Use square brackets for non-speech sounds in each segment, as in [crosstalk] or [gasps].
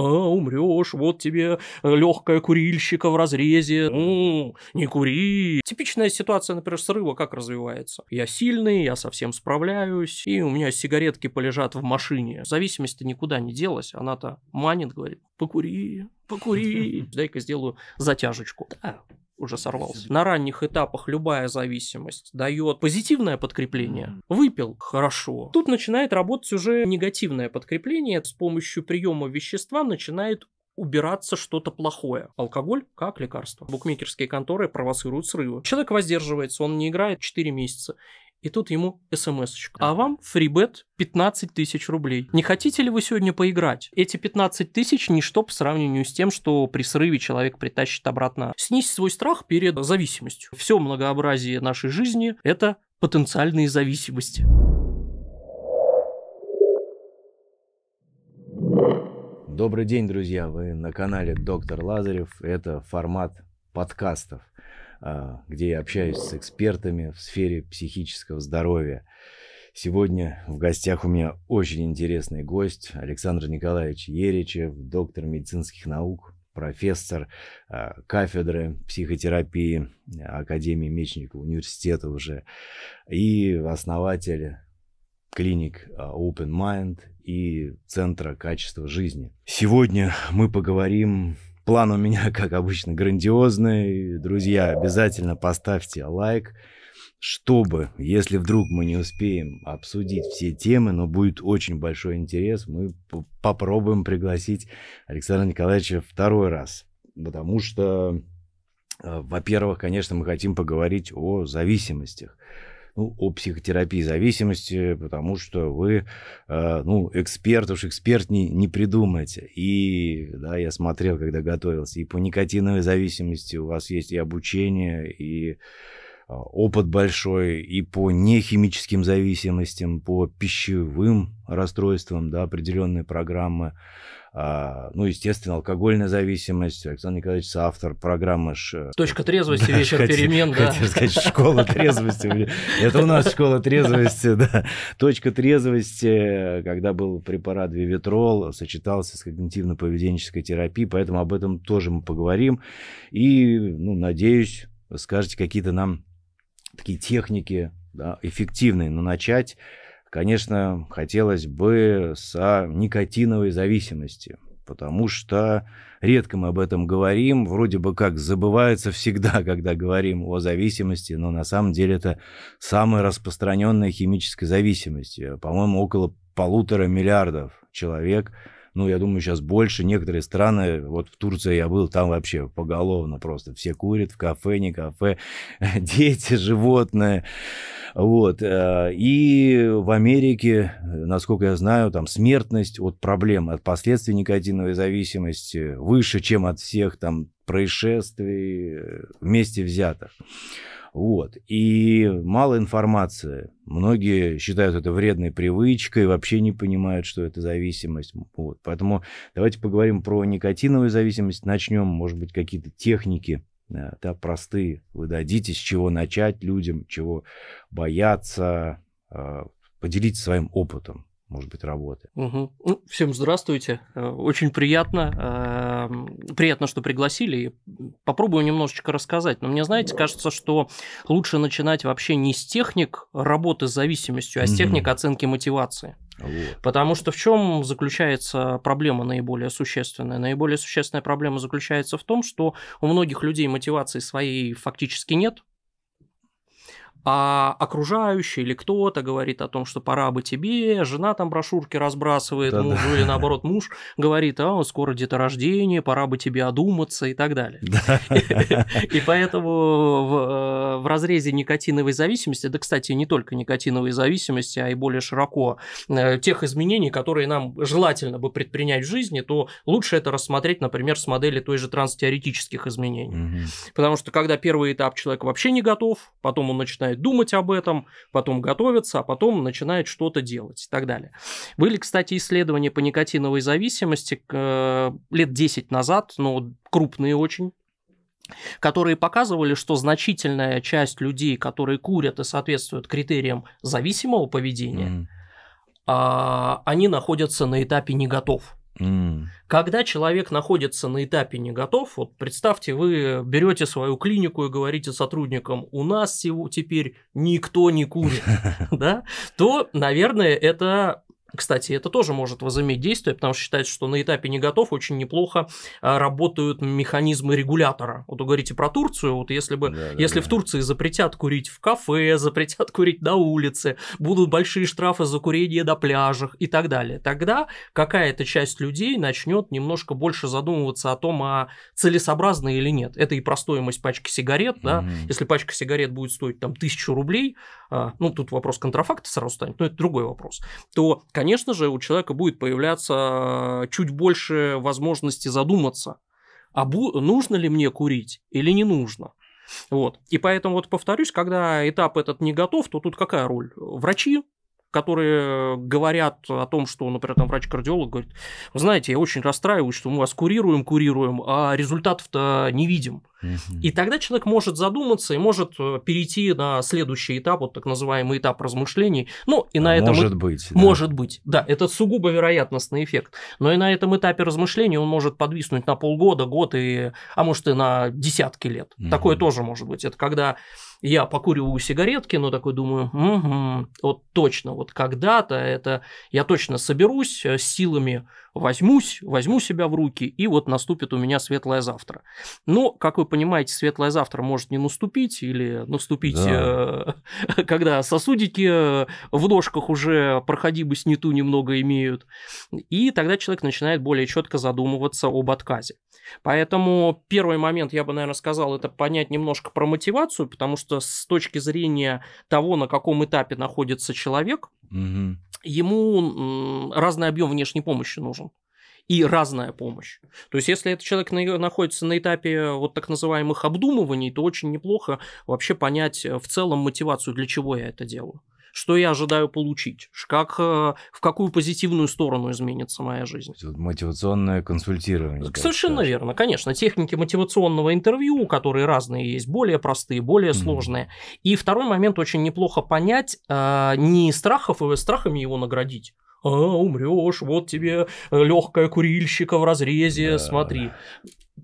а, умрешь, вот тебе э, легкая курильщика в разрезе, ну, не кури. Типичная ситуация, например, срыва как развивается. Я сильный, я совсем справляюсь, и у меня сигаретки полежат в машине. Зависимость-то никуда не делась, она-то манит, говорит, покури, покури, [laughs] дай-ка сделаю затяжечку. Да, уже сорвался. На ранних этапах любая зависимость дает позитивное подкрепление. Выпил – хорошо. Тут начинает работать уже негативное подкрепление. С помощью приема вещества начинает убираться что-то плохое. Алкоголь как лекарство. Букмекерские конторы провоцируют срывы. Человек воздерживается, он не играет 4 месяца. И тут ему смс А вам фрибет 15 тысяч рублей. Не хотите ли вы сегодня поиграть? Эти 15 тысяч ничто по сравнению с тем, что при срыве человек притащит обратно. Снизь свой страх перед зависимостью. Все многообразие нашей жизни – это потенциальные зависимости. Добрый день, друзья! Вы на канале Доктор Лазарев. Это формат подкастов. А, где я общаюсь с экспертами в сфере психического здоровья. Сегодня в гостях у меня очень интересный гость Александр Николаевич Еричев, доктор медицинских наук, профессор а, кафедры психотерапии Академии Мечникова университета уже и основатель клиник а, Open Mind и Центра качества жизни. Сегодня мы поговорим План у меня, [laughs] как обычно, грандиозный. Друзья, обязательно поставьте лайк, чтобы, если вдруг мы не успеем обсудить все темы, но будет очень большой интерес, мы попробуем пригласить Александра Николаевича второй раз. Потому что, э, во-первых, конечно, мы хотим поговорить о зависимостях ну, о психотерапии зависимости, потому что вы, э, ну, эксперт, уж эксперт не, не придумаете. И, да, я смотрел, когда готовился, и по никотиновой зависимости у вас есть и обучение, и а, опыт большой и по нехимическим зависимостям, по пищевым расстройствам, да, определенные программы а, ну, естественно, алкогольная зависимость. Александр Николаевич автор программы... Э, Точка трезвости, да, вечер хотел, перемен, да. сказать, школа трезвости. Это у нас школа трезвости, да. Точка трезвости, э, когда был препарат Вивитрол, сочетался с когнитивно-поведенческой терапией, поэтому об этом тоже мы поговорим. И, ну, надеюсь, скажете какие-то нам такие техники да, эффективные, но ну, начать Конечно, хотелось бы со никотиновой зависимости, потому что редко мы об этом говорим, вроде бы как забывается всегда, [laughs] когда говорим о зависимости, но на самом деле это самая распространенная химическая зависимость. По-моему, около полутора миллиардов человек – ну, я думаю, сейчас больше. Некоторые страны, вот в Турции я был, там вообще поголовно просто все курят в кафе, не кафе, [laughs] дети, животные. Вот. Э, и в Америке, насколько я знаю, там смертность от проблем, от последствий никотиновой зависимости выше, чем от всех там происшествий э, вместе взятых. Вот. И мало информации. Многие считают это вредной привычкой, вообще не понимают, что это зависимость. Вот. Поэтому давайте поговорим про никотиновую зависимость. Начнем, может быть, какие-то техники э, да, простые. Вы дадите, с чего начать людям, чего бояться, э, поделитесь своим опытом может быть, работы. Угу. Ну, всем здравствуйте. Э, очень приятно. Эм, приятно, что пригласили. Попробую немножечко рассказать. Но мне, знаете, кажется, что лучше начинать вообще не с техник работы с зависимостью, а с угу. техник оценки мотивации. Вот. Потому что в чем заключается проблема наиболее существенная? Наиболее существенная проблема заключается в том, что у многих людей мотивации своей фактически нет, а окружающий или кто-то говорит о том, что пора бы тебе, жена там брошюрки разбрасывает да, мужу, да. или наоборот, муж говорит, а, скоро где-то рождение, пора бы тебе одуматься и так далее. [laughs] И поэтому э, в разрезе никотиновой зависимости, да, кстати, не только никотиновой зависимости, а и более широко, э, тех изменений, которые нам желательно бы предпринять в жизни, то лучше это рассмотреть, например, с модели той же транстеоретических изменений. Потому что когда первый этап человек вообще не готов, потом он начинает начинает думать об этом, потом готовится, а потом начинает что-то делать и так далее. Были, кстати, исследования по никотиновой зависимости э, лет 10 назад, но крупные очень, которые показывали, что значительная часть людей, которые курят и соответствуют критериям зависимого поведения, mm. э, они находятся на этапе «не готов». Mm. Когда человек находится на этапе не готов, вот представьте, вы берете свою клинику и говорите сотрудникам, у нас теперь никто не курит, [laughs] да, то, наверное, это кстати, это тоже может возыметь действие, потому что считается, что на этапе не готов очень неплохо а, работают механизмы регулятора. Вот вы говорите про Турцию, вот если бы, да, если да. в Турции запретят курить в кафе, [laughs] запретят курить на улице, будут большие штрафы за курение на пляжах и так далее, тогда какая-то часть людей начнет немножко больше задумываться о том, а целесообразно или нет. Это и про стоимость пачки сигарет, mm-hmm. да, если пачка сигарет будет стоить там тысячу рублей, а, ну тут вопрос контрафакта сразу станет, но это другой вопрос, то конечно же, у человека будет появляться э, чуть больше возможности задуматься, а нужно ли мне курить или не нужно. Вот. И поэтому, вот повторюсь, когда этап этот не готов, то тут какая роль? Врачи, которые говорят о том, что, например, там врач-кардиолог говорит, вы знаете, я очень расстраиваюсь, что мы вас курируем, курируем, а результатов-то не видим. И тогда человек может задуматься и может э, перейти на следующий этап, вот так называемый этап размышлений. Ну, и на а этом... Может и... быть. Да. Может быть, да. Это сугубо вероятностный эффект. Но и на этом этапе размышлений он может подвиснуть на полгода, год, и... а может и на десятки лет. Угу. Такое тоже может быть. Это когда я покуриваю сигаретки, но такой думаю, угу, вот точно, вот когда-то это я точно соберусь, э, силами возьмусь, возьму себя в руки, и вот наступит у меня светлое завтра. Но, как вы понимаете, светлое завтра может не наступить, или наступить, да. Э, [laughs] когда сосудики э, в ножках уже проходи бы сниту немного имеют. И тогда человек начинает более четко задумываться об отказе. Поэтому первый момент, я бы, наверное, сказал, это понять немножко про мотивацию, потому что просто с точки зрения того, на каком этапе находится человек, угу. ему разный объем внешней помощи нужен и разная помощь. То есть, если этот человек находится на этапе э, вот так называемых обдумываний, то очень неплохо вообще понять э, в целом мотивацию, для чего я это делаю что я ожидаю получить, как, э, в какую позитивную сторону изменится моя жизнь. мотивационное консультирование. Совершенно скажешь. верно, конечно. Техники мотивационного интервью, которые разные есть, более простые, более mm-hmm. сложные. И второй момент очень неплохо понять, э, не страхов и э, страхами его наградить, а, умрешь, вот тебе э, легкая курильщика в разрезе, да. смотри.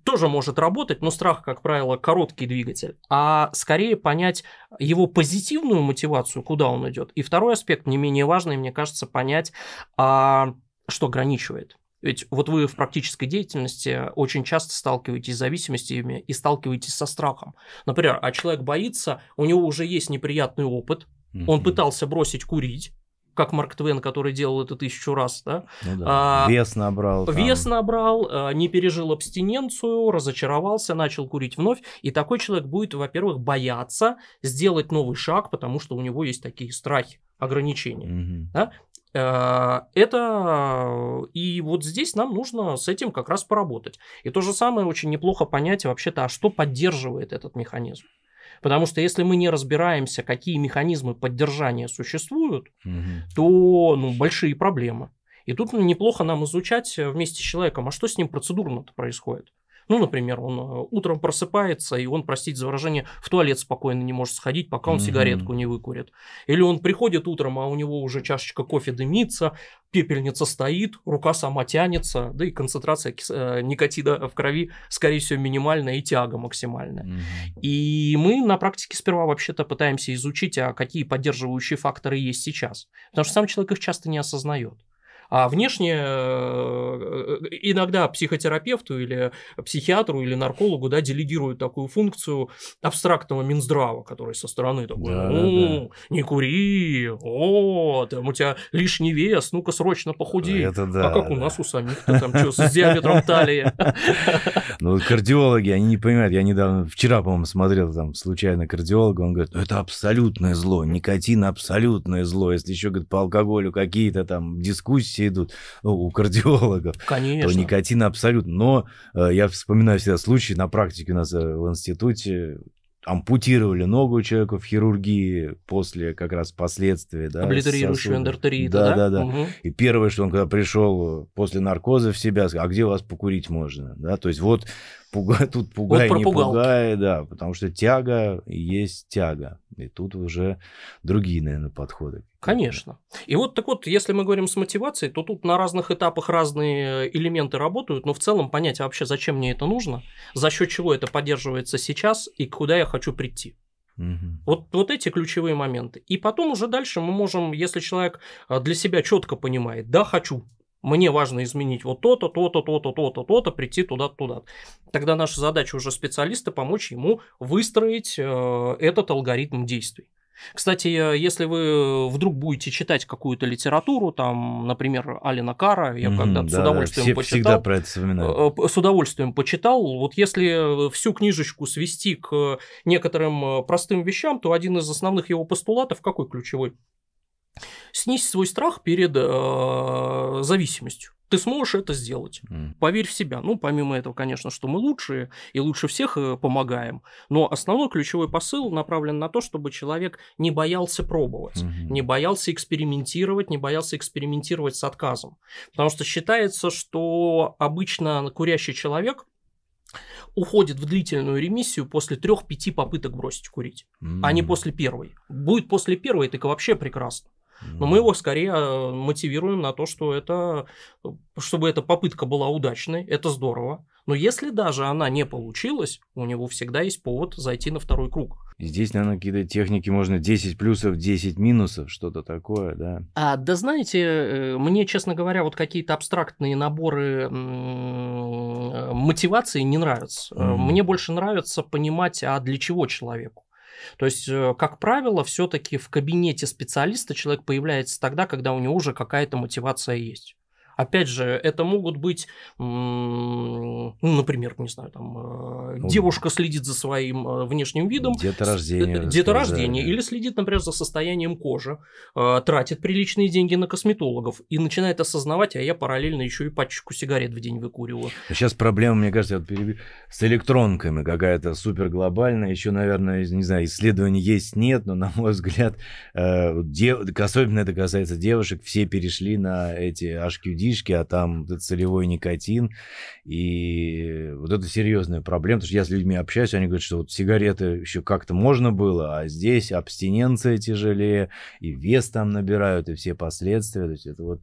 Тоже может работать, но страх, как правило, короткий двигатель. А скорее понять его позитивную мотивацию, куда он идет. И второй аспект, не менее важный, мне кажется, понять, а, что ограничивает. Ведь вот вы в практической деятельности очень часто сталкиваетесь с зависимостями и сталкиваетесь со страхом. Например, а человек боится, у него уже есть неприятный опыт, он пытался бросить курить, как Марк Твен, который делал это тысячу раз, да? Ну, да. А, вес набрал. Там. Вес набрал, а, не пережил абстиненцию, разочаровался, начал курить вновь. И такой человек будет, во-первых, бояться сделать новый шаг, потому что у него есть такие страхи, ограничения. Угу. Да? А, это и вот здесь нам нужно с этим как раз поработать. И то же самое очень неплохо понять вообще-то, а что поддерживает этот механизм. Потому что если мы не разбираемся, какие механизмы поддержания существуют, угу. то ну, большие проблемы. И тут ну, неплохо нам изучать э, вместе с человеком, а что с ним процедурно-то происходит. Ну, например, он э, утром просыпается, и он, простите за выражение, в туалет спокойно не может сходить, пока он mm-hmm. сигаретку не выкурит. Или он приходит утром, а у него уже чашечка кофе дымится, пепельница стоит, рука сама тянется, да и концентрация э, никотина в крови, скорее всего, минимальная и тяга максимальная. Mm-hmm. И мы на практике сперва вообще-то пытаемся изучить, а какие поддерживающие факторы есть сейчас. Потому что сам человек их часто не осознает. А внешне э, э, иногда психотерапевту или психиатру или наркологу да, делегируют такую функцию абстрактного Минздрава, который со стороны такой, да, ну, да. не кури, о, там у тебя лишний вес, ну-ка срочно похуди, ну, Это да, а как да. у нас у самих там что с диаметром талии? [laughs] Ну, кардиологи, они не понимают, я недавно, вчера, по-моему, смотрел там случайно кардиолога, он говорит, «Ну, это абсолютное зло, никотин абсолютное зло, если еще, говорит, по алкоголю какие-то там дискуссии, все идут ну, у кардиологов, [laughs] Конечно. то никотин абсолютно. Но э, я вспоминаю всегда случаи на практике у нас э, в институте ампутировали ногу человеку в хирургии после как раз последствий. Да, Облитерирующего эндортерита, да? Да, да, да. Угу. И первое, что он когда пришел после наркоза в себя, сказал, а где вас покурить можно? Да, то есть вот [laughs] пугай, тут пугай, вот не пугай, да, потому что тяга есть тяга. И тут уже другие, наверное, подходы. Конечно. И вот так вот, если мы говорим с мотивацией, то тут на разных этапах разные э, элементы работают, но в целом понять а вообще, зачем мне это нужно, за счет чего это поддерживается сейчас и куда я хочу прийти. Угу. Вот, вот эти ключевые моменты. И потом уже дальше мы можем, если человек э, для себя четко понимает, да, хочу, мне важно изменить вот то-то, то-то, то-то, то-то, то-то, прийти туда, туда. Тогда наша задача уже специалиста помочь ему выстроить э, этот алгоритм действий. Кстати, э, если вы вдруг будете читать какую-то литературу, там, например, Алина Кара, я mm-hmm, когда-то да, с удовольствием все, почитал. Всегда про это вспоминаю. Э, с удовольствием почитал. Вот если всю книжечку свести к некоторым простым вещам, то один из основных его постулатов какой ключевой? Снизь свой страх перед э, зависимостью. Ты сможешь это сделать. Mm. Поверь в себя. Ну, помимо этого, конечно, что мы лучшие и лучше всех э, помогаем. Но основной ключевой посыл направлен на то, чтобы человек не боялся пробовать, mm-hmm. не боялся экспериментировать, не боялся экспериментировать с отказом. Потому что считается, что обычно курящий человек уходит в длительную ремиссию после 3-5 попыток бросить курить, mm. а не после первой. Будет после первой, так вообще прекрасно. Но мы его скорее э, мотивируем на то, что это, э, чтобы эта попытка была удачной, это здорово. Но если даже она не получилась, у него всегда есть повод зайти на второй круг. Здесь, наверное, какие-то техники можно 10 плюсов, 10 минусов, что-то такое, да? А, да знаете, э, мне, честно говоря, вот какие-то абстрактные наборы мотивации не нравятся. Mm-hmm. Мне больше нравится понимать, а для чего человеку. То есть, э, как правило, все-таки в кабинете специалиста человек появляется тогда, когда у него уже какая-то мотивация есть. Опять же, это могут быть, ну, например, не знаю, там, э, ну, девушка следит за своим э, внешним видом. где-то где-то рождение, э, рождение, Или следит, например, за состоянием кожи, тратит приличные деньги на косметологов и начинает осознавать, а я параллельно еще и пачку сигарет в день выкуриваю. Сейчас проблема, мне кажется, с электронками какая-то супер глобальная. Еще, наверное, не знаю, исследований есть, нет, но, на мой взгляд, особенно это касается девушек, все перешли на эти HQD детишки, а там целевой никотин. И вот это серьезная проблема, потому что я с людьми общаюсь, они говорят, что вот сигареты еще как-то можно было, а здесь абстиненция тяжелее, и вес там набирают, и все последствия. То есть это вот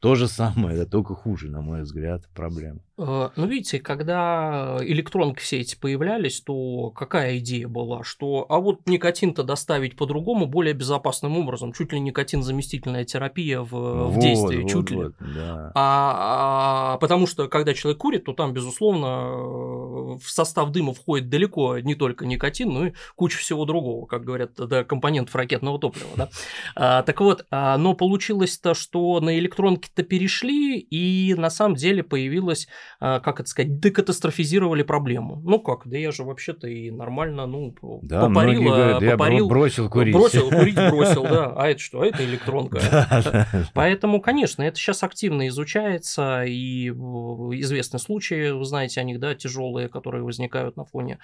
то же самое, [laughs] это только хуже, на мой взгляд, проблема. Э, ну, видите, когда электронки все эти появлялись, то какая идея была, что а вот никотин-то доставить по-другому, более безопасным образом, чуть ли никотин-заместительная терапия в, вот, в действии, вот, чуть ли. Вот, да. а, а, потому что, когда человек курит, то там, безусловно, э, в состав дыма входит далеко не только никотин, но и куча всего другого, как говорят, да, компонентов ракетного топлива, да. [laughs] А, так вот, а, но получилось-то, что на электронки-то перешли, и на самом деле появилась а, как это сказать, декатастрофизировали проблему. Ну как, да я же вообще-то и нормально, ну, да, попарил, говорят, попарил. Я бросил курить. Бросил, курить бросил, [laughs] да. А это что? А это электронка. Поэтому, конечно, это сейчас активно изучается, и известны случаи, вы знаете о них, да, тяжелые, которые возникают на фоне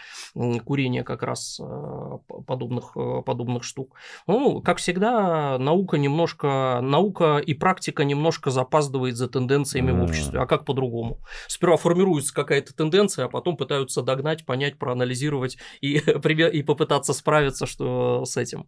курения как раз а, подобных, э, подобных штук. Ну, как всегда, наука немножко, наука и практика немножко запаздывает за тенденциями в обществе, а как по-другому? сперва формируется какая-то тенденция, а потом пытаются догнать, понять, проанализировать и, [laughs] и попытаться справиться что с этим.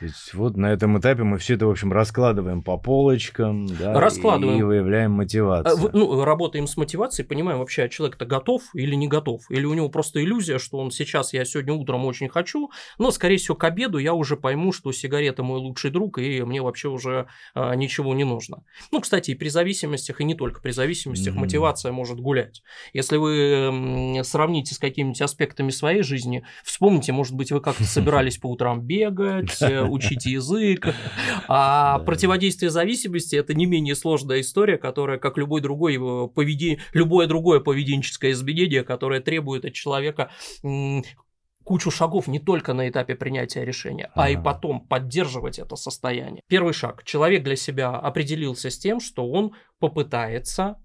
То есть вот на этом этапе мы все это, в общем, раскладываем по полочкам, да, раскладываем. и выявляем мотивацию. Э, в, ну, работаем с мотивацией, понимаем вообще, человек-то готов или не готов, или у него просто иллюзия, что он сейчас, я сегодня утром очень хочу, но, скорее всего, к обеду я уже пойму, что сигарета мой лучший друг, и мне вообще уже а, ничего не нужно. Ну, кстати, и при зависимостях, и не только при зависимостях, mm-hmm. мотивация может гулять. Если вы сравните с какими-нибудь аспектами своей жизни, вспомните, может быть, вы как-то собирались по утрам бегать, [laughs] учите язык. [laughs] А противодействие зависимости – это не менее сложная история, которая, как любой другой э, поведение, любое другое поведенческое изменение, которое требует от человека кучу шагов не только на этапе принятия решения, ага. а и потом поддерживать это состояние. Первый шаг. Человек для себя определился с тем, что он попытается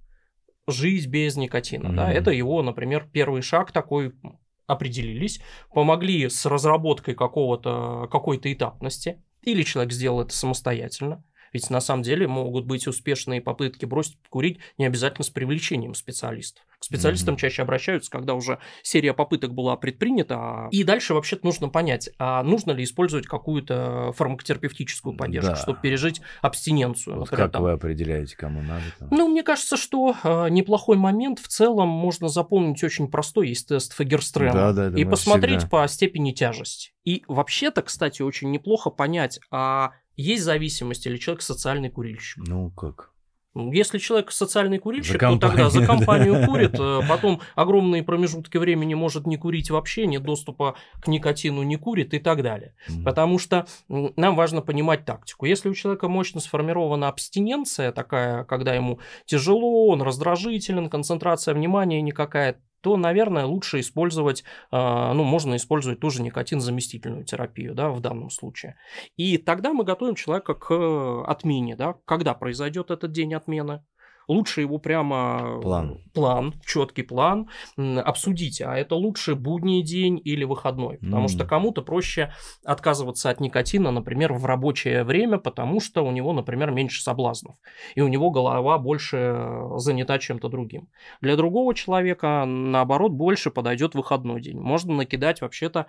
жить без никотина. Mm-hmm. Да? Это его, например, первый шаг такой определились, помогли с разработкой какого-то, какой-то этапности, или человек сделал это самостоятельно, ведь на самом деле могут быть успешные попытки бросить курить не обязательно с привлечением специалистов. К специалистам mm-hmm. чаще обращаются, когда уже серия попыток была предпринята. И дальше вообще-то нужно понять, а нужно ли использовать какую-то фармакотерапевтическую поддержку, да. чтобы пережить абстиненцию. Вот например, как там. вы определяете, кому надо? Там? Ну, мне кажется, что э, неплохой момент в целом можно запомнить очень простой, есть тест Фагерстрема, да, да, и посмотреть всегда. по степени тяжести. И вообще-то, кстати, очень неплохо понять, а есть зависимость или человек социальный курильщик? Ну как? Если человек социальный курильщик, компанию, то тогда за компанию да. курит, [laughs] э, потом огромные промежутки времени может не курить вообще, нет доступа к никотину не курит и так далее. Mm. Потому что нам важно понимать тактику. Если у человека мощно сформирована абстиненция такая, когда ему тяжело, он раздражителен, концентрация внимания никакая, то, наверное, лучше использовать, а, ну, можно использовать ту же никотин-заместительную терапию, да, в данном случае. И тогда мы готовим человека к э, отмене, да, когда произойдет этот день отмены, Лучше его прямо... План. План, четкий план обсудить. А это лучше будний день или выходной. Потому mm. что кому-то проще отказываться от никотина, например, в рабочее время, потому что у него, например, меньше соблазнов. И у него голова больше э, занята чем-то другим. Для другого человека, наоборот, больше подойдет выходной день. Можно накидать вообще-то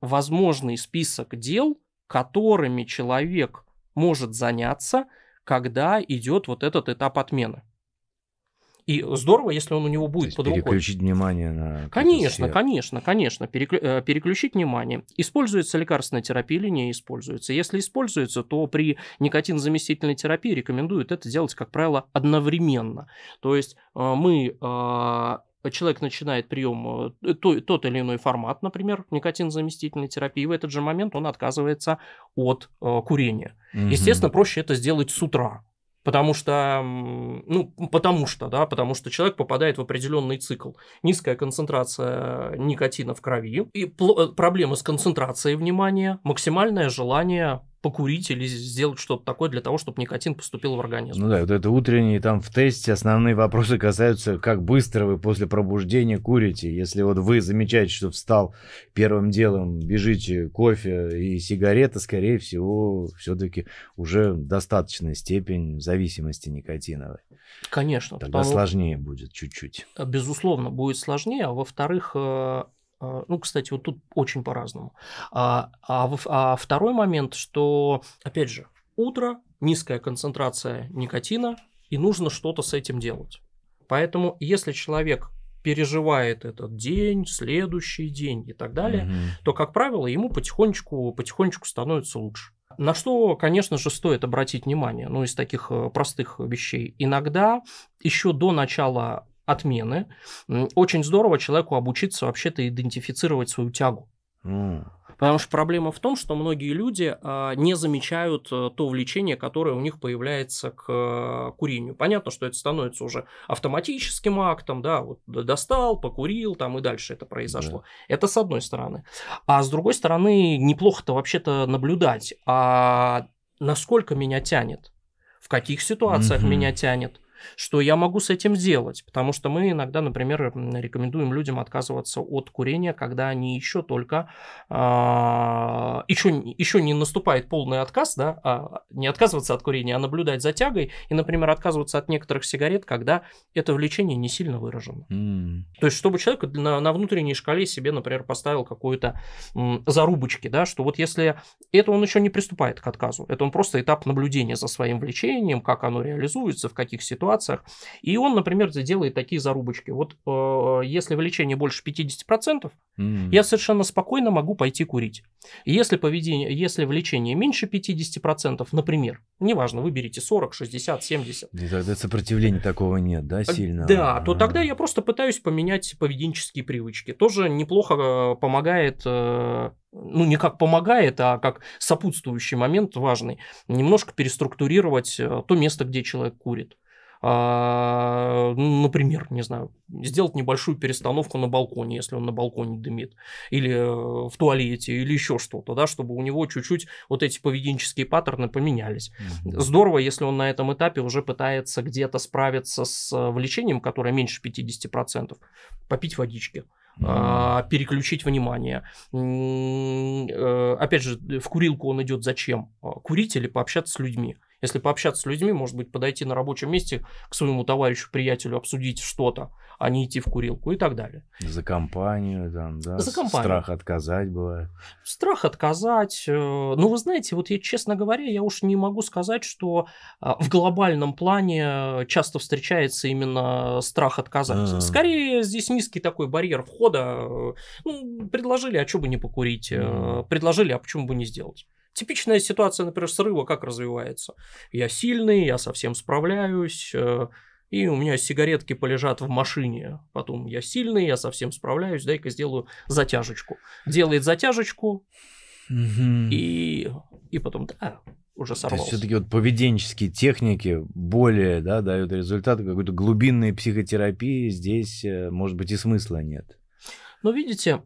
возможный список дел, которыми человек может заняться – когда идет вот этот этап отмены. И здорово, если он у него будет под рукой. Переключить внимание на... Конечно, конечно, конечно. Переклю... Э, переключить внимание. Используется лекарственная терапия или не используется? Если используется, то при никотинозаместительной терапии рекомендуют это делать, как правило, одновременно. То есть э, мы э, человек начинает прием э, тот или иной формат, например, никотин заместительной терапии, в этот же момент он отказывается от э, курения. Угу. Естественно, проще это сделать с утра. Потому что, ну, потому что, да, потому что человек попадает в определенный цикл. Низкая концентрация никотина в крови, и э, проблемы с концентрацией внимания, максимальное желание покурить или сделать что-то такое для того, чтобы никотин поступил в организм. Ну да, вот это утренние там в тесте основные вопросы касаются, как быстро вы после пробуждения курите. Если вот вы замечаете, что встал первым делом, бежите кофе и сигарета, скорее всего, все-таки уже достаточная степень зависимости никотиновой. Конечно. Тогда потому... сложнее будет чуть-чуть. Безусловно, будет сложнее. А во-вторых, э, а, ну, кстати, вот тут очень по-разному. А, а, а второй момент, что, опять же, утро, низкая концентрация никотина, и нужно что-то с этим делать. Поэтому, если человек переживает этот день, следующий день и так далее, mm-hmm. то, как правило, ему потихонечку, потихонечку становится лучше. На что, конечно же, стоит обратить внимание, ну, из таких э, простых вещей. Иногда еще до начала отмены, очень здорово человеку обучиться вообще-то идентифицировать свою тягу. Mm. Потому что проблема в том, что многие люди а, не замечают э, то влечение, которое у них появляется к э, курению. Понятно, что это становится уже автоматическим актом, да, вот достал, покурил, там и дальше это произошло. Да. Это с одной стороны. А с другой стороны, неплохо-то вообще-то наблюдать, а насколько меня тянет, в каких ситуациях mm меня тянет, что я могу с этим делать, потому что мы иногда, например, рекомендуем людям отказываться от курения, когда они еще только, э, а, еще, еще не наступает полный отказ, да, а не отказываться от курения, а наблюдать за тягой, и, например, отказываться от некоторых сигарет, когда это влечение не сильно выражено. Mm. То есть, чтобы человек на, на внутренней шкале себе, например, поставил какую-то зарубочки, да, что вот если это он еще не приступает к отказу, это он просто этап наблюдения за своим влечением, как оно реализуется, в каких ситуациях, ситуациях. И он, например, делает такие зарубочки. Вот э, если влечение больше 50%, mm. я совершенно спокойно могу пойти курить. Если, поведение, если влечение меньше 50%, например, неважно, выберите 40, 60, 70. И тогда сопротивления такого нет, да, э, сильно? Да, то тогда я просто пытаюсь поменять поведенческие привычки. Тоже неплохо э, помогает э, ну, не как помогает, а как сопутствующий момент важный, немножко переструктурировать то место, где человек курит. А, ну, например, не знаю, сделать небольшую перестановку на балконе, если он на балконе дымит, или э, в туалете, или еще что-то, да, чтобы у него чуть-чуть вот эти поведенческие паттерны поменялись. Здорово, если он на этом этапе уже пытается где-то справиться с э, влечением, которое меньше 50%, попить водички. Mm-hmm. переключить внимание. Э, опять же, в курилку он идет зачем? Курить или пообщаться с людьми. Если пообщаться с людьми, может быть, подойти на рабочем месте к своему товарищу, приятелю, обсудить что-то, а не идти в курилку и так далее. За компанию, там, да? За компанию. Страх отказать бывает. Страх отказать. Э, ну, вы знаете, вот я, честно говоря, я уж не могу сказать, что а, в глобальном плане часто встречается именно страх отказать. А-а-а. Скорее, здесь низкий такой барьер входа. Э, ну, предложили, а чего бы не покурить? Э, ну. Предложили, а почему бы не сделать? Типичная ситуация, например, срыва как развивается. Я сильный, я совсем справляюсь, э, и у меня сигаретки полежат в машине. Потом я сильный, я совсем справляюсь, дай-ка сделаю затяжечку. Делает затяжечку, и, и потом, да, уже сорвался. То есть все-таки вот поведенческие техники более да, дают результат какой-то глубинной психотерапии. Здесь, э, может быть, и смысла нет. Но видите,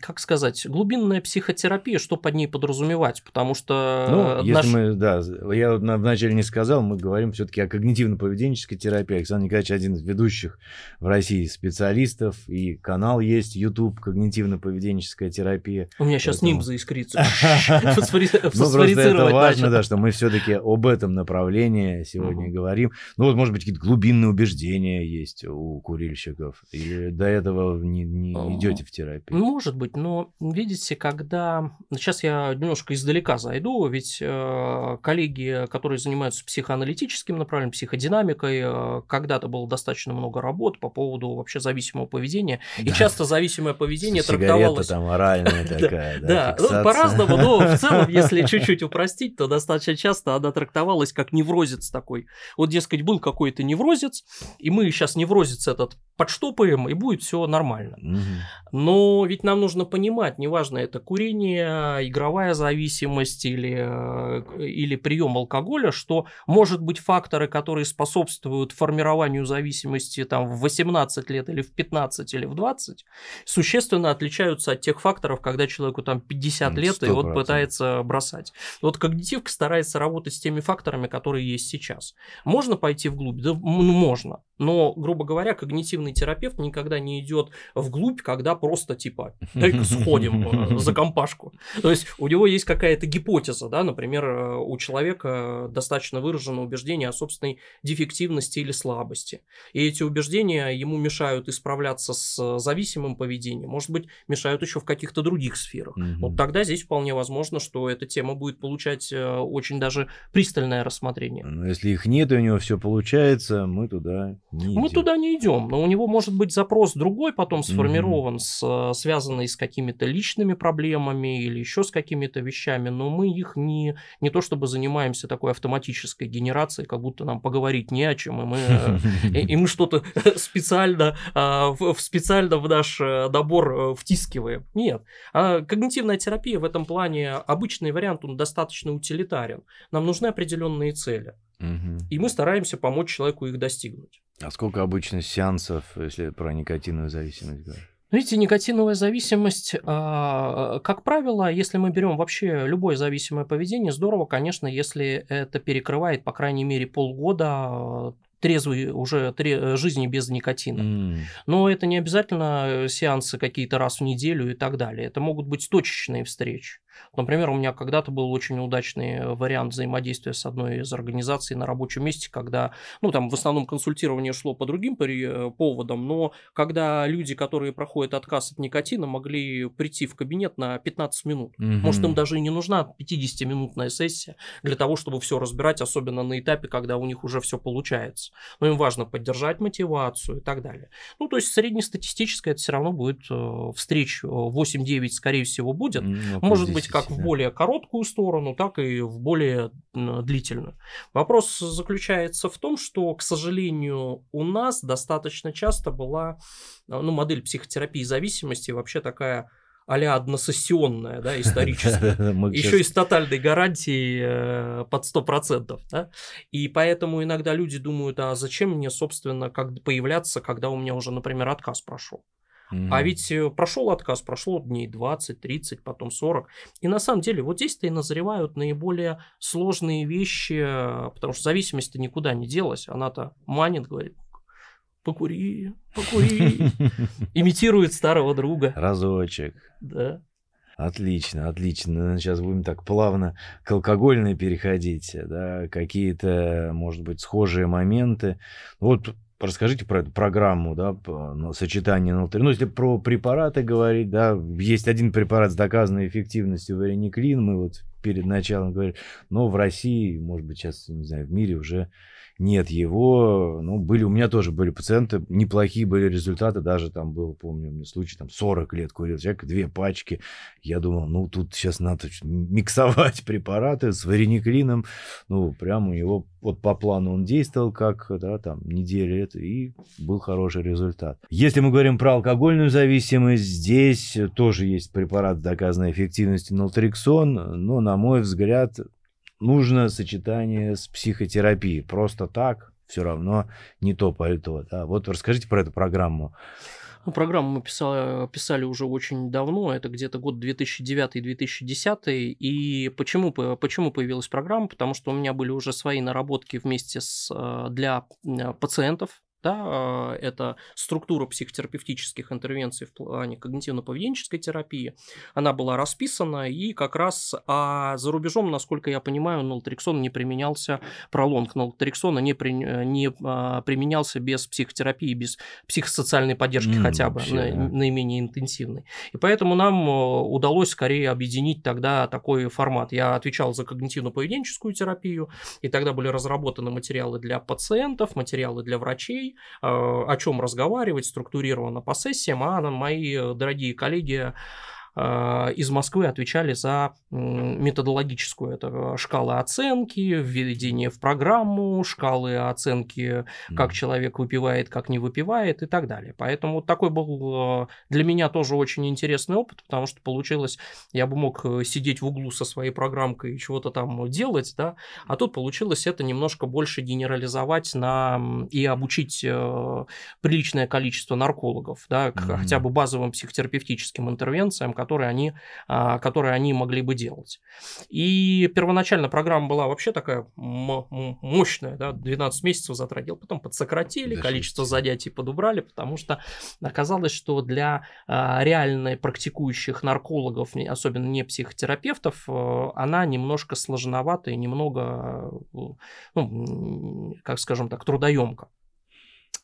как сказать, глубинная психотерапия, что под ней подразумевать, потому что... Ну, э, наш... если мы, да, я вначале не сказал, мы говорим все-таки о когнитивно-поведенческой терапии. Александр Николаевич один из ведущих в России специалистов, и канал есть, YouTube, когнитивно-поведенческая терапия. У меня сейчас ним нимб заискрится. [laughs] Ну, просто это важно, да, что мы все-таки об этом направлении сегодня говорим. Ну, вот, может быть, какие-то глубинные убеждения есть у курильщиков, или до этого не э, идете в терапии. Может быть, но видите, когда... Сейчас я немножко издалека зайду, ведь э, коллеги, которые занимаются психоаналитическим направлением, психодинамикой, э, когда-то было достаточно много работ по поводу вообще зависимого поведения. Да. И часто зависимое поведение Сигарета трактовалось... там оральная [laughs] такая, да, ну, по-разному, но в целом, если [laughs] чуть-чуть упростить, то достаточно часто она трактовалась как неврозец такой. Вот, дескать, был какой-то неврозец, и мы сейчас неврозец этот подштопаем, и будет все нормально. Угу. Но ведь нам нужно понимать, неважно, это курение, игровая зависимость или, э, или прием алкоголя, что, может быть, факторы, которые способствуют формированию зависимости там, в 18 лет или в 15 или в 20, существенно отличаются от тех факторов, когда человеку там 50 лет 100%. и вот пытается бросать. Вот когнитивка старается работать с теми факторами, которые есть сейчас. Можно пойти вглубь? Да можно. Но, грубо говоря, когнитивный терапевт никогда не идет вглубь, когда просто типа [laughs] сходим э, за компашку». То есть у него есть какая-то гипотеза, да, например, э, у человека достаточно выражено убеждение о собственной дефективности или слабости. И эти убеждения ему мешают исправляться с зависимым поведением, может быть, мешают еще в каких-то других сферах. Вот тогда здесь вполне возможно, что эта тема будет получать э, очень даже пристальное рассмотрение. Но ну, если их нет, и у него все получается, мы туда не идем. Мы туда не идем, но у него может быть запрос другой потом сформирован угу. с с, э, связанные с какими-то личными проблемами или еще с какими-то вещами, но мы их не, не то чтобы занимаемся такой автоматической генерацией, как будто нам поговорить не о чем, и мы, э, [laughs] и мы что-то [laughs] специально, а, специально в наш добор э, втискиваем. Нет. А когнитивная терапия в этом плане, обычный вариант, он достаточно утилитарен. Нам нужны определенные цели. И мы стараемся помочь человеку их достигнуть. А сколько обычно сеансов, если про никотиновую зависимость говоришь? Видите, никотиновая зависимость, э, как правило, если мы берем вообще любое зависимое поведение, здорово, конечно, если это перекрывает, по крайней мере, полгода э, трезвой уже тре- э, жизни без никотина. Mm. Но это не обязательно сеансы какие-то раз в неделю и так далее. Это могут быть точечные встречи. Например, у меня когда-то был очень удачный вариант взаимодействия с одной из организаций на рабочем месте, когда, ну, там в основном консультирование шло по другим поводам, но когда люди, которые проходят отказ от никотина, могли прийти в кабинет на 15 минут. Угу. Может, им даже и не нужна 50-минутная сессия для того, чтобы все разбирать, особенно на этапе, когда у них уже все получается. Но им важно поддержать мотивацию и так далее. Ну, то есть среднестатистическое это все равно будет э, встреч 8-9, э, скорее всего, будет. Ну, Может быть, быть как в более короткую сторону, так и в более длительную. Вопрос заключается в том, что, к сожалению, у нас достаточно часто была а, ну, модель психотерапии зависимости вообще такая а-ля односессионная, да, [laughs] историческая, еще и с тотальной гарантией э, под 100%. Да? И поэтому иногда люди думают, а зачем мне, собственно, как появляться, когда у меня уже, например, отказ прошел. А ведь э, прошел отказ, прошло дней 20, 30, потом 40. И на самом деле вот здесь-то и назревают наиболее сложные вещи, а, потому что зависимость-то никуда не делась. Она-то манит, говорит, покури, покури. [laughs] Имитирует старого друга. Разочек. Да. Отлично, отлично. Сейчас ну, будем так плавно к алкогольной переходить. Да? Какие-то, может быть, схожие моменты. Вот расскажите про эту программу, да, по, сочетание налтри. Ну, если про препараты говорить, да, есть один препарат с доказанной эффективностью варениклин, мы вот перед началом говорили, но в России, может быть, сейчас, не знаю, в мире уже нет его. Ну, были, у меня тоже были пациенты, неплохие были результаты, даже там был, помню, мне случай, там 40 лет курил человек, две пачки. Я думал, ну, тут сейчас надо миксовать [laughs] препараты с варениклином. Ну, прям у него, вот по плану он действовал, как, да, там, неделя это, и был хороший результат. Если мы говорим про алкогольную зависимость, здесь тоже есть препарат доказанной эффективности, нолтриксон, но, на мой взгляд, нужно сочетание с психотерапией. Просто так все равно не то пальто. Да? Вот расскажите про эту программу. Ну, программу мы писали, писали уже очень давно, это где-то год 2009-2010. И почему, почему появилась программа? Потому что у меня были уже свои наработки вместе с, э, для э, пациентов, да, э, это структура психотерапевтических интервенций в плане когнитивно-поведенческой терапии. Она была расписана, и как раз а за рубежом, насколько я понимаю, нолтриксон не применялся, пролонг нолтриксона не, при, э, не а, применялся без психотерапии, без психосоциальной поддержки mm, хотя бы, вообще, на, да. наименее интенсивной. И поэтому нам э, удалось скорее объединить тогда такой формат. Я отвечал за когнитивно-поведенческую терапию, и тогда были разработаны материалы для пациентов, материалы для врачей, Э, о чем разговаривать структурированно по сессиям, а мои э, дорогие коллеги а, из Москвы отвечали за методологическую это э, шкалы оценки, введение в программу, шкалы оценки, как человек выпивает, как не выпивает и так далее. Поэтому такой был э, для меня тоже очень интересный опыт, потому что получилось, я бы мог э, сидеть в углу со своей программкой и чего-то там делать, да, а тут получилось это немножко больше генерализовать на и обучить приличное количество наркологов, да, к mm-hmm. хотя бы базовым психотерапевтическим интервенциям, которые они, а, которые они могли бы делать. И первоначально программа была вообще такая мощная, да, 12 месяцев затратил, потом подсократили, да, количество занятий подубрали, потому что оказалось, что для а, реально практикующих наркологов, особенно не психотерапевтов, э, она немножко сложновата и немного, э, ну, как скажем так, трудоемка.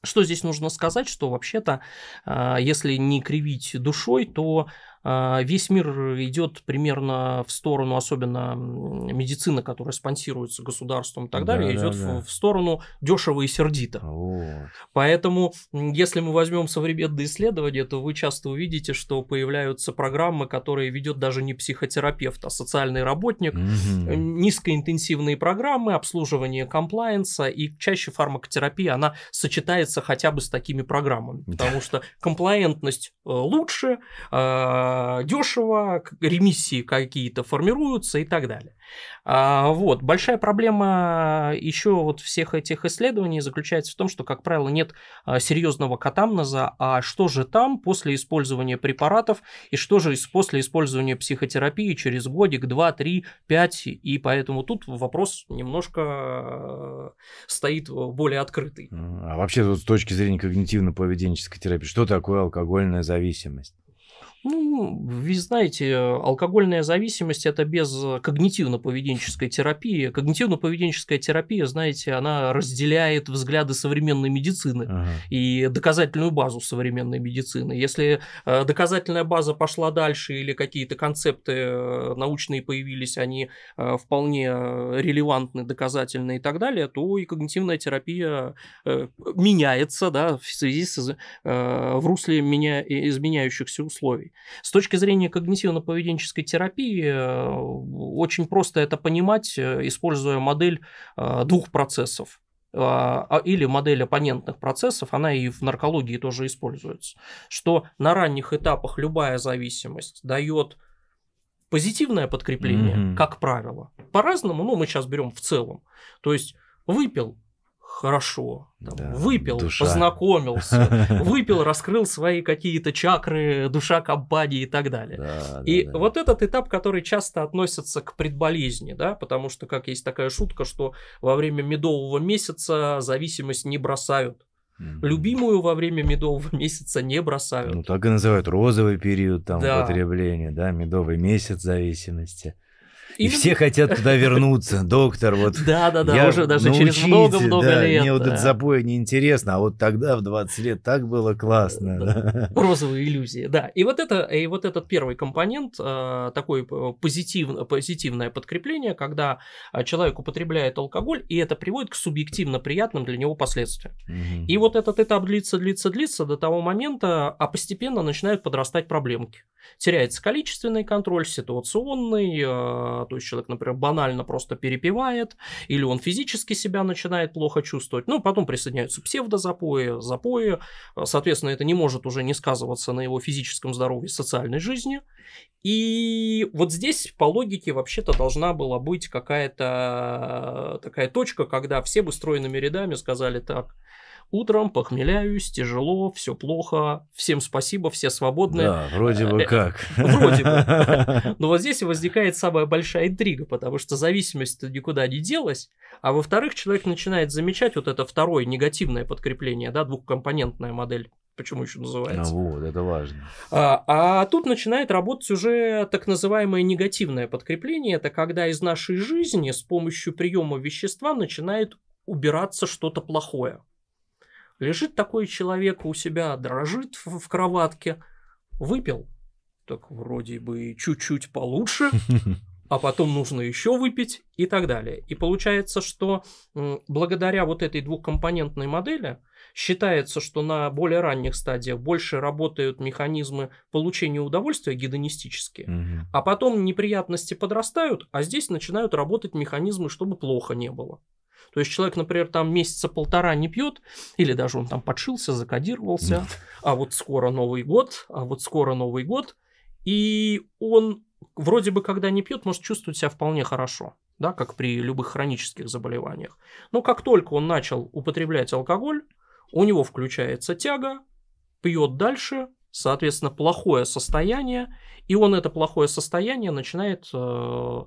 Что здесь нужно сказать, что вообще-то, а, если не кривить душой, то а, весь мир идет примерно в сторону, особенно медицина, которая спонсируется государством и так далее, да, идет да, да. в сторону дешево и сердито. Вот. Поэтому, если мы возьмем современные исследования, то вы часто увидите, что появляются программы, которые ведет даже не психотерапевт, а социальный работник, угу. низкоинтенсивные программы, обслуживание комплайенса, и чаще фармакотерапия, она сочетается хотя бы с такими программами, потому что комплаентность э, лучше, а, Э, дешево, ремиссии какие-то формируются и так далее. А, вот. Большая проблема еще вот всех этих исследований заключается в том, что, как правило, нет э, серьезного катамноза, а что же там после использования препаратов и что же после использования психотерапии через годик, два, три, пять, и поэтому тут вопрос немножко э, стоит более открытый. А вообще вот с точки зрения когнитивно-поведенческой терапии, что такое алкогольная зависимость? Ну, вы знаете, алкогольная зависимость – это без э, когнитивно-поведенческой терапии. Когнитивно-поведенческая терапия, знаете, она разделяет взгляды современной медицины ага. и доказательную базу современной медицины. Если э, доказательная база пошла дальше или какие-то концепты э, научные появились, они вполне релевантны, доказательны и так далее, то и когнитивная терапия меняется да, в связи с, в русле меня, изменяющихся условий историй. С точки зрения когнитивно-поведенческой терапии э, очень просто это понимать, э, используя модель э, двух процессов а, а, или модель оппонентных процессов, она и в наркологии тоже используется, что на ранних этапах любая зависимость дает позитивное подкрепление, mm-hmm. как правило. По-разному, ну, мы сейчас берем в целом. То есть выпил, хорошо. Там, да, выпил, душа. познакомился, [laughs] выпил, раскрыл свои какие-то чакры, душа компании и так далее. Да, и да, да. вот этот этап, который часто относится к предболезни, да, потому что, как есть такая шутка, что во время медового месяца зависимость не бросают. Любимую во время медового [laughs] месяца не бросают. Ну, так и называют розовый период там да. потребления, да, медовый месяц зависимости. И все хотят туда вернуться. Доктор, вот... Да, да, да, я, уже даже научите, через много-много да, лет. Мне вот этот запой неинтересно, а вот тогда в 20 лет так было классно. Да. Да. Розовые иллюзии, да. И вот, это, и вот этот первый компонент, э, такое позитив, позитивное подкрепление, когда э, человек употребляет алкоголь, и это приводит к субъективно приятным для него последствиям. Угу. И вот этот этап длится, длится, длится до того момента, а постепенно начинают подрастать проблемки. Теряется количественный контроль, ситуационный, э, а, то есть человек, например, банально просто перепивает, или он физически себя начинает плохо чувствовать, ну, потом присоединяются псевдозапои, запои, а, соответственно, это не может уже не сказываться на его физическом здоровье, социальной жизни, и вот здесь по логике вообще-то должна была быть какая-то а, такая точка, когда все бы стройными рядами сказали так, Утром похмеляюсь, тяжело, все плохо, всем спасибо, все свободны. Да, вроде бы э, э, как. Вроде бы. [laughs] Но вот здесь возникает самая большая интрига, потому что зависимость-то никуда не делась, а во-вторых, человек начинает замечать вот это второе негативное подкрепление, да, двухкомпонентная модель почему еще называется. А вот, это важно. А, а тут начинает работать уже так называемое негативное подкрепление. Это когда из нашей жизни с помощью приема вещества начинает убираться что-то плохое. Лежит такой человек у себя, дрожит в, в кроватке, выпил, так вроде бы чуть-чуть получше, [laughs] а потом нужно еще выпить и так далее. И получается, что благодаря вот этой двухкомпонентной модели считается, что на более ранних стадиях больше работают механизмы получения удовольствия гедонистические, угу. а потом неприятности подрастают, а здесь начинают работать механизмы, чтобы плохо не было. То есть человек, например, там месяца полтора не пьет, или даже он там подшился, закодировался, а вот скоро Новый год, а вот скоро Новый год, и он вроде бы, когда не пьет, может чувствовать себя вполне хорошо, да, как при любых хронических заболеваниях. Но как только он начал употреблять алкоголь, у него включается тяга, пьет дальше, соответственно, плохое состояние, и он это плохое состояние начинает э,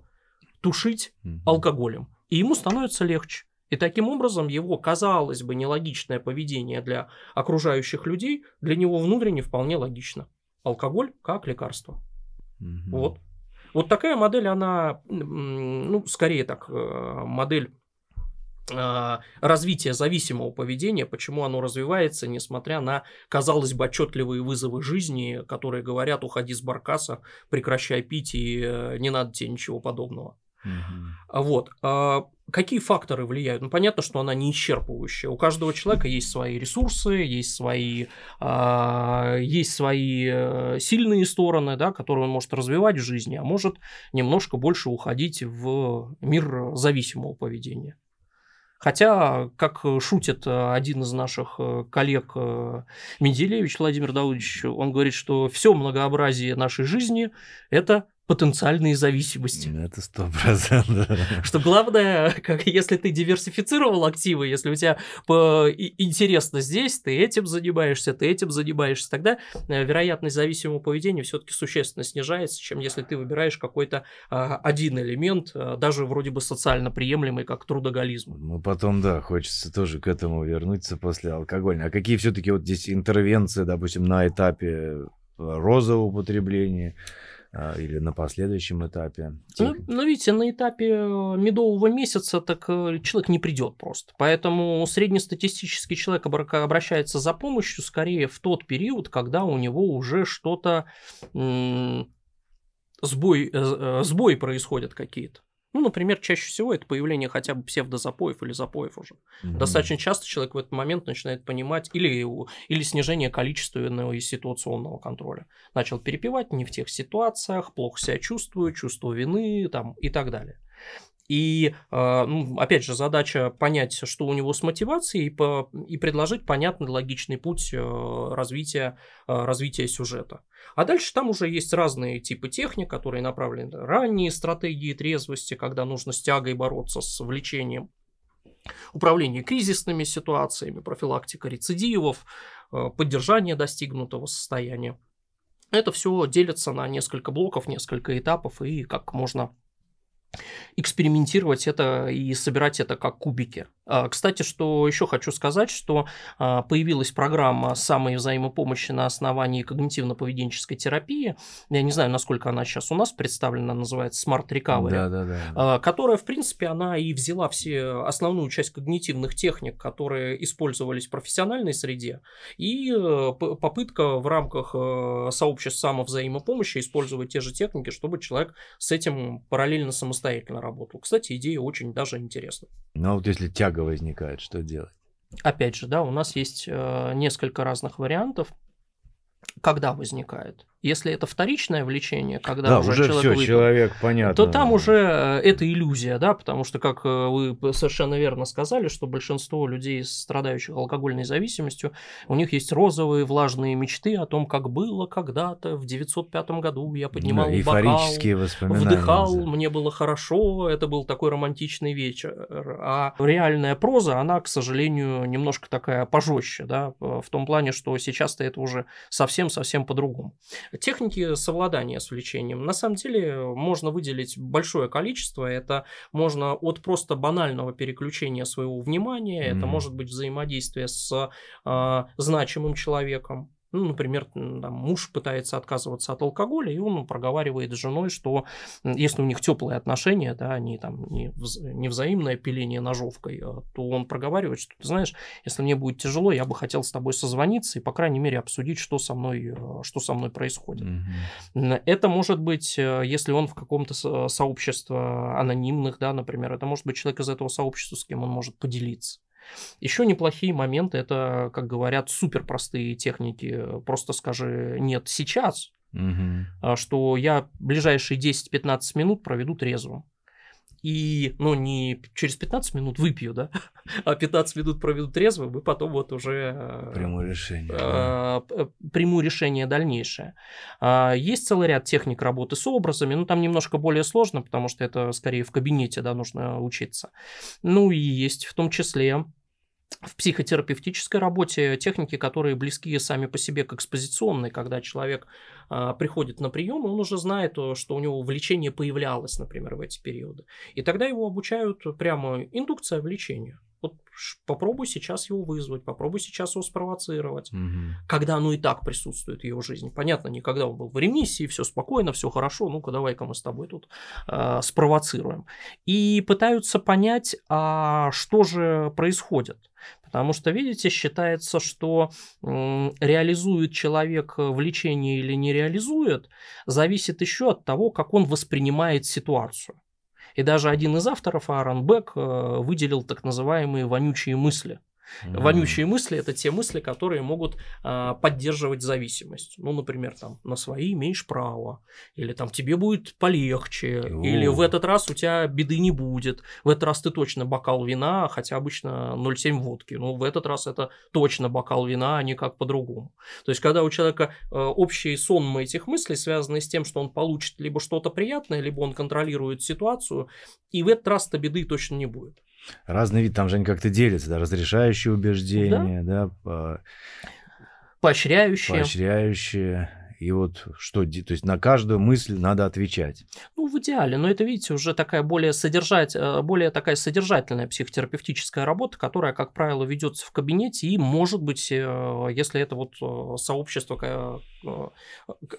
тушить алкоголем и ему становится легче. И таким образом его, казалось бы, нелогичное поведение для окружающих людей, для него внутренне вполне логично. Алкоголь как лекарство. Угу. Вот. Вот такая модель, она, ну, скорее так, э, модель э, развития зависимого поведения, почему оно развивается, несмотря на, казалось бы, отчетливые вызовы жизни, которые говорят, уходи с баркаса, прекращай пить и э, не надо тебе ничего подобного. Угу. Вот. А какие факторы влияют? Ну, понятно, что она не исчерпывающая. У каждого человека есть свои ресурсы, есть свои, а, есть свои э, сильные стороны, да, которые он может развивать в жизни, а может немножко больше уходить в мир зависимого поведения. Хотя, как шутит один из наших э, коллег э, Менделевич Владимир Даудович, он говорит, что все многообразие нашей жизни – это потенциальные зависимости. Ну, это сто процентов. Что главное, [laughs] как если ты диверсифицировал активы, если у тебя э, интересно здесь, ты этим занимаешься, ты этим занимаешься, тогда э, вероятность зависимого поведения все-таки существенно снижается, чем если ты выбираешь какой-то э, один элемент, даже вроде бы социально приемлемый, как трудоголизм. Ну потом, да, хочется тоже к этому вернуться после алкоголя. А какие все-таки вот здесь интервенции, допустим, на этапе розового употребления? А, или на последующем этапе? Ну, типа. ну, видите, на этапе э, медового месяца так э, человек не придет просто. Поэтому среднестатистический человек обращается за помощью скорее в тот период, когда у него уже что-то сбой, э, сбой происходят какие-то. Ну, например, чаще всего это появление хотя бы псевдозапоев или запоев уже. Mm-hmm. Достаточно часто человек в этот момент начинает понимать или, или снижение количественного и ситуационного контроля. Начал перепивать не в тех ситуациях, плохо себя чувствую, чувство вины там, и так далее. И, а, ну, опять же, задача понять, что у него с мотивацией, и, по, и предложить понятный, логичный путь э, развития, э, развития сюжета. А дальше там уже есть разные типы техник, которые направлены на ранние стратегии трезвости, когда нужно с тягой бороться, с влечением управление кризисными ситуациями, профилактика рецидивов, э, поддержание достигнутого состояния. Это все делится на несколько блоков, несколько этапов и как можно экспериментировать это и собирать это как кубики. А, кстати, что еще хочу сказать, что а, появилась программа самой взаимопомощи на основании когнитивно-поведенческой терапии. Я не знаю, насколько она сейчас у нас представлена, называется Smart Recovery, да, да, да. которая, в принципе, она и взяла все основную часть когнитивных техник, которые использовались в профессиональной среде, и э, попытка в рамках э, сообщества самовзаимопомощи использовать те же техники, чтобы человек с этим параллельно самостоятельно работал. Кстати, идея очень даже интересна. Ну, а вот если тяга ошибка возникает, что делать? Опять же, да, у нас есть э, несколько разных вариантов, когда возникает. Если это вторичное влечение, когда да, уже, уже человек, все, выпил, человек понятно. то там уже э, это иллюзия, да, потому что, как э, вы совершенно верно сказали, что большинство людей, страдающих алкогольной зависимостью, у них есть розовые влажные мечты о том, как было когда-то в 905 году я поднимал да, бокал, вдыхал, мне было хорошо, это был такой романтичный вечер. А реальная проза, она, к сожалению, немножко такая пожестче, да, э, в том плане, что сейчас-то это уже совсем-совсем по-другому. Техники совладания с увлечением. На самом деле можно выделить большое количество. Это можно от просто банального переключения своего внимания, mm это может быть взаимодействие с э, значимым человеком, ну, например, там, муж пытается отказываться от алкоголя, и он проговаривает с женой, что если у них теплые отношения, да, они там не, вз... не взаимное пиление ножовкой, а, то он проговаривает, что ты знаешь, если мне будет тяжело, я бы хотел с тобой созвониться и, по крайней мере, обсудить, что со мной, а, что со мной происходит. Mm-hmm. Это может быть, э, если он в каком-то сообществе анонимных, да, например, это может быть человек из этого сообщества, с кем он может поделиться. Еще неплохие моменты это, как говорят, супер простые техники. Просто скажи нет сейчас, угу. что я ближайшие 10-15 минут проведу трезвым и, ну, не через 15 минут выпью, да, [laughs] а 15 минут проведу трезво и потом вот уже... А, приму решение. Э, э, приму решение дальнейшее. есть целый ряд техник работы с образами, но там немножко более сложно, потому что это скорее в кабинете, да, нужно учиться. Ну, и есть в том числе в психотерапевтической работе техники, которые близки сами по себе к экспозиционной, когда человек а, приходит на прием, он уже знает, э, что у него влечение появлялось, например, в эти периоды. И тогда его обучают прямо индукция влечения. Вот попробуй сейчас его вызвать, попробуй сейчас его спровоцировать, угу. когда оно и так присутствует в его жизни. Понятно, никогда он был в ремиссии, все спокойно, все хорошо, ну-ка давай-ка мы с тобой тут э, спровоцируем. И пытаются понять, а что же происходит. Потому что, видите, считается, что э, реализует человек влечение или не реализует, зависит еще от того, как он воспринимает ситуацию. И даже один из авторов, Аарон Бек, э, выделил так называемые «вонючие мысли», Mm-hmm. Вонючие мысли это те мысли, которые могут э, поддерживать зависимость. Ну, например, там на свои имеешь право, или там тебе будет полегче, oh. или в этот раз у тебя беды не будет, в этот раз ты точно бокал вина, хотя обычно 0,7 водки, но ну, в этот раз это точно бокал вина, а не как по-другому. То есть, когда у человека э, общие сонмы этих мыслей связаны с тем, что он получит либо что-то приятное, либо он контролирует ситуацию, и в этот раз-то беды точно не будет разный вид, там же они как-то делятся, да, разрешающие убеждения, да, да по... поощряющие. Поощряющие. И вот что, то есть на каждую мысль надо отвечать. Ну, в идеале, но это, видите, уже такая более, содержать, э, более такая содержательная психотерапевтическая работа, которая, как правило, ведется в кабинете и, может быть, э, если это вот э, сообщество,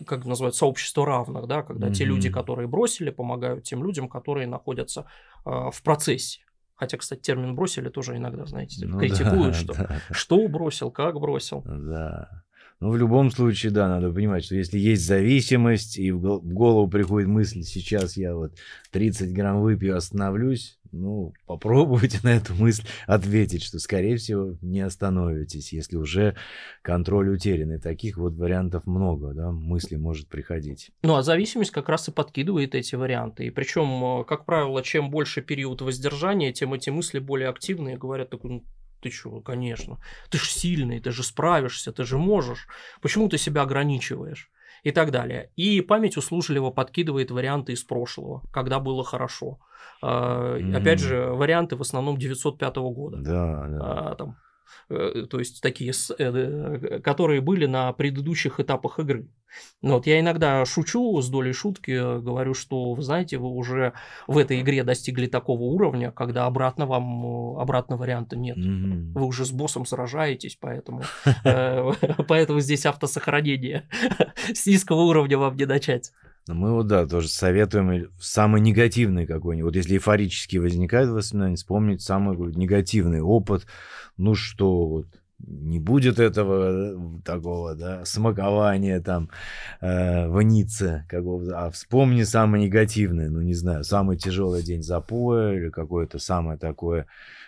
как называют, сообщество равных, да, когда mm-hmm. те люди, которые бросили, помогают тем людям, которые находятся в процессе. Хотя, кстати, термин бросили тоже иногда, знаете, ну, критикуют, да, что да. что бросил, как бросил. Да. Ну, в любом случае, да, надо понимать, что если есть зависимость, и в голову приходит мысль, сейчас я вот 30 грамм выпью, остановлюсь, ну, попробуйте на эту мысль ответить, что, скорее всего, не остановитесь, если уже контроль утерян. И таких вот вариантов много, да, мысли может приходить. Ну, а зависимость как раз и подкидывает эти варианты. И причем, э, как правило, чем больше период воздержания, тем эти мысли более активные, говорят такой, ну, ты чего, конечно, ты же сильный, ты же справишься, ты же можешь. Почему ты себя ограничиваешь? и так далее. И память услужливо подкидывает варианты из прошлого, когда было хорошо. А, опять же, варианты в основном 905 года. Да, да. А, там, Э, то есть такие, э, которые были на предыдущих этапах игры. Но вот я иногда шучу с долей шутки, э, говорю, что, вы знаете, вы уже в этой игре достигли такого уровня, когда обратно вам обратного варианта нет. Mm-hmm. Вы уже с боссом сражаетесь, поэтому [laughs] [laughs] поэтому здесь автосохранение. [laughs] С низкого уровня вам не начать. Но ну, мы вот, да, тоже советуем самый негативный какой-нибудь. Вот если эйфорически возникает воспоминание, вспомнить самый негативный опыт. Ну что, вот не будет этого э, такого, да, смакования там э, в Ницце какого-то, а вспомни самый негативный, ну, не знаю, самый тяжелый день запоя или какое-то самое такое,